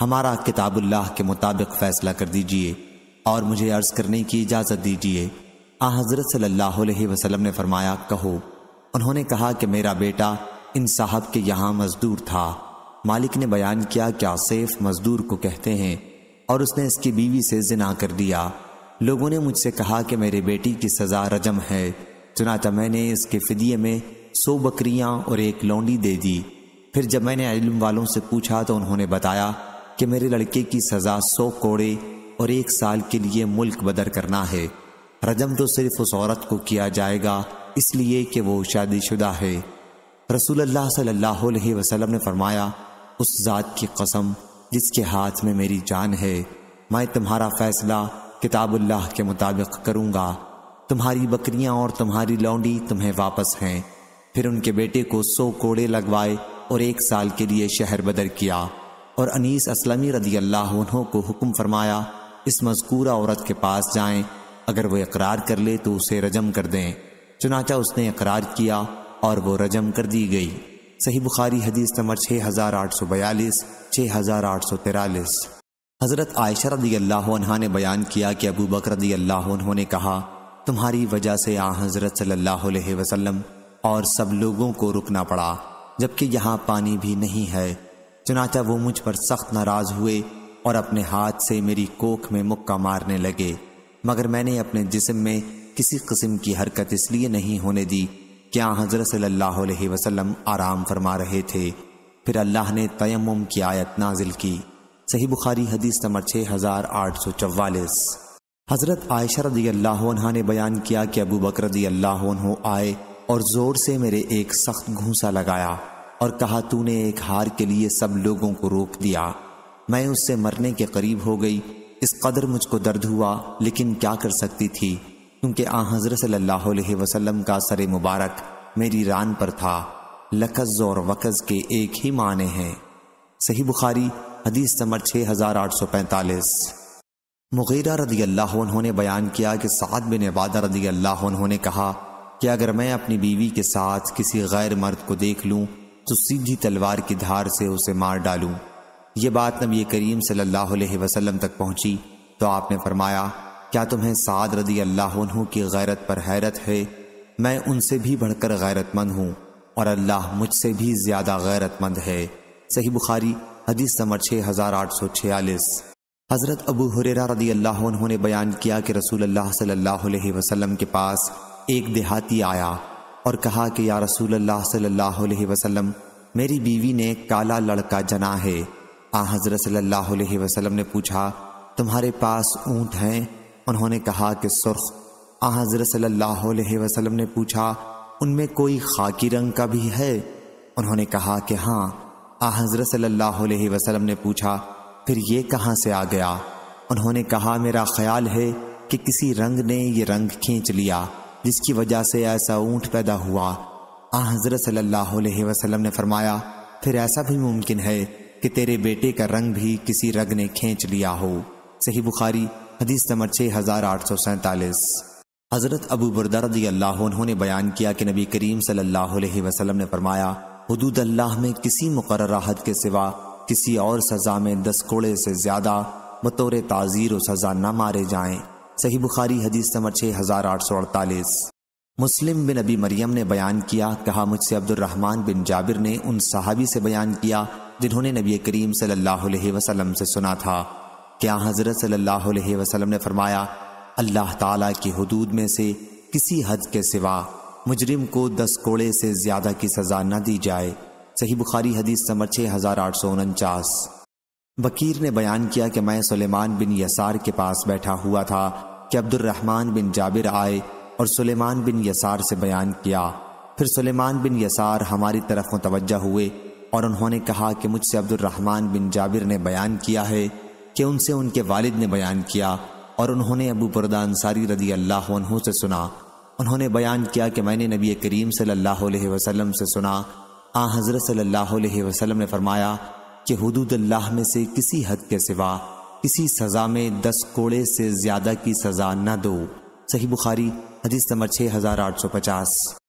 हमारा किताबुल्लाह के मुताबिक फ़ैसला कर दीजिए और मुझे अर्ज़ करने की इजाज़त दीजिए आ हज़रत सल्लल्लाहु अलैहि वसल्लम ने फरमाया कहो उन्होंने कहा कि मेरा बेटा इन साहब के यहाँ मज़दूर था मालिक ने बयान किया कि आसेफ मज़दूर को कहते हैं और उसने इसकी बीवी से जिना कर दिया लोगों ने मुझसे कहा कि मेरे बेटी की सज़ा रजम है चुनाचा मैंने इसके फिदिये में सौ बकरियाँ और एक लौंडी दे दी फिर जब मैंने इल्म वालों से पूछा तो उन्होंने बताया कि मेरे लड़के की सज़ा सौ कोड़े और एक साल के लिए मुल्क बदर करना है रजम तो सिर्फ उस औरत को किया जाएगा इसलिए कि वो शादीशुदा है रसूल अल्लाह सल्लल्लाहु वसल्लम ने फरमाया उस ज़ात की कसम जिसके हाथ में मेरी जान है मैं तुम्हारा फ़ैसला किताबुल्लाह के मुताबिक करूँगा तुम्हारी बकरियाँ और तुम्हारी लौंडी तुम्हें वापस हैं फिर उनके बेटे को सौ कोड़े लगवाए और एक साल के लिए शहर बदर किया और अनीस असलमी रदी अल्लाह को हुक्म फरमाया इस मजकूरा औरत के पास जाएं अगर वो इकरार कर ले तो उसे रजम कर दें चुनाचा उसने इकरार किया और वो रजम कर दी गई सही बुखारी हदीस नंबर छः हज़ार आठ सौ बयालीस छः हज़ार आठ सौ तिरालीस हज़रत आयशा रदी अल्लाह ने बयान किया कि अबू बकर रदी अल्लाह ने कहा तुम्हारी वजह से आ हज़रत सल्लल्लाहु और सब लोगों को रुकना पड़ा जबकि यहाँ पानी भी नहीं है चुनाचा वो मुझ पर सख्त नाराज हुए और अपने हाथ से मेरी कोख में मुक्का मारने लगे मगर मैंने अपने जिस्म में किसी किस्म की हरकत इसलिए नहीं होने दी क्या हजरत सल्लल्लाहु अलैहि वसल्लम आराम फरमा रहे थे फिर अल्लाह ने तयम की आयत नाजिल की सही बुखारी हदीस नंबर छः हज़ार आठ सौ चवालीस हज़रत आयशा रदी अल्लाह ने बयान किया कि अबू बकर अल्लाह आए और ज़ोर से मेरे एक सख्त घूसा लगाया और कहा तूने एक हार के लिए सब लोगों को रोक दिया मैं उससे मरने के करीब हो गई इस कदर मुझको दर्द हुआ लेकिन क्या कर सकती थी क्योंकि आ हज़रत सल्लल्लाहु अलैहि वसल्लम का सर मुबारक मेरी रान पर था लकज और वकज के एक ही माने हैं सही बुखारी हदीस नंबर छः हज़ार आठ सौ पैंतालीस मुगीरा रदी अल्लाह उन्होंने बयान किया कि साद बिन इबादा रदी अल्लाह उन्होंने कहा कि अगर मैं अपनी बीवी के साथ किसी गैर मर्द को देख लूँ तो सीधी तलवार की धार से उसे मार डालूं ये बात नबी करीम सल्लल्लाहु अलैहि वसल्लम तक पहुंची तो आपने फरमाया क्या तुम्हें साद रदी अल्लाह की गैरत पर हैरत है मैं उनसे भी बढ़कर गैरतमंद हूँ और अल्लाह मुझसे भी ज़्यादा गैरतमंद है सही बुखारी हदीस नंबर छः हज़ार आठ सौ छियालीस हज़रत अबू हुरेरा रदी अल्लाह ने बयान किया कि रसूल अल्लाह सल्लल्लाहु अलैहि वसल्लम के पास एक देहाती आया और कहा कि या रसूल अल्लाह सल्लल्लाहु अलैहि वसल्लम मेरी बीवी ने काला लड़का जना है आ हजरत सल्लल्लाहु अलैहि वसल्लम ने पूछा तुम्हारे पास ऊँट हैं उन्होंने कहा कि सुर्ख आ हजरत सल्लल्लाहु अलैहि वसल्लम ने पूछा उनमें कोई खाकी रंग का भी है उन्होंने कहा कि हाँ आ हजरत सल्लल्लाहु अलैहि वसल्लम ने पूछा फिर ये कहाँ से आ गया उन्होंने कहा मेरा ख्याल है कि किसी रंग ने ये रंग खींच लिया जिसकी वजह से ऐसा ऊंट पैदा हुआ आ हजरत सल्लाम ने फरमाया फिर ऐसा भी मुमकिन है कि तेरे बेटे का रंग भी किसी रग ने खींच लिया हो सही बुखारी हदीस नंबर छः हजार आठ सौ सैंतालीस हज़रत अबू बुरदरदी अल्लाह उन्होंने बयान किया कि नबी करीम सल्लाम ने फरमाया हदूद अल्लाह में किसी मुकर राहत के सिवा किसी और सज़ा में दस कोड़े से ज़्यादा बतौर ताज़ीर व सज़ा न मारे जाएं सही बुखारी हदीस नंबर छः हज़ार आठ सौ अड़तालीस मुस्लिम बिन अबी मरियम ने बयान किया कहा मुझसे अब्दुलरहमान बिन जाबिर ने उन सहाबी से बयान किया जिन्होंने नबी करीम सल्लल्लाहु अलैहि वसल्लम से सुना था क्या हज़रत सल्लल्लाहु अलैहि वसल्लम ने फरमाया अल्लाह ताला की हदूद में से किसी हद के सिवा मुजरिम को दस कोड़े से ज़्यादा की सज़ा न दी जाए सही बुखारी हदीस नंबर छः हज़ार आठ सौ उनचास वकीर ने बयान किया कि मैं सुलेमान बिन यसार के पास बैठा हुआ था कि अब्दुलरहमान बिन जाबिर आए और सुलेमान बिन यसार से बयान किया फिर सुलेमान बिन यसार हमारी तरफ मुतवजह हुए और उन्होंने कहा कि मुझसे अब्दुलरहमान बिन जाबिर ने बयान किया है कि उनसे उनके वालिद ने बयान किया और उन्होंने अबू बुरदा अंसारी रदी अल्लाह से सुना उन्होंने बयान किया कि मैंने नबी करीम सल्लल्लाहु अलैहि वसल्लम से सुना आ हज़रत सल्लल्लाहु अलैहि वसल्लम ने फरमाया कि अल्लाह में से किसी हद के सिवा किसी सज़ा में दस कोड़े से ज़्यादा की सज़ा न दो सही बुखारी हदीस नंबर छः हज़ार आठ सौ पचास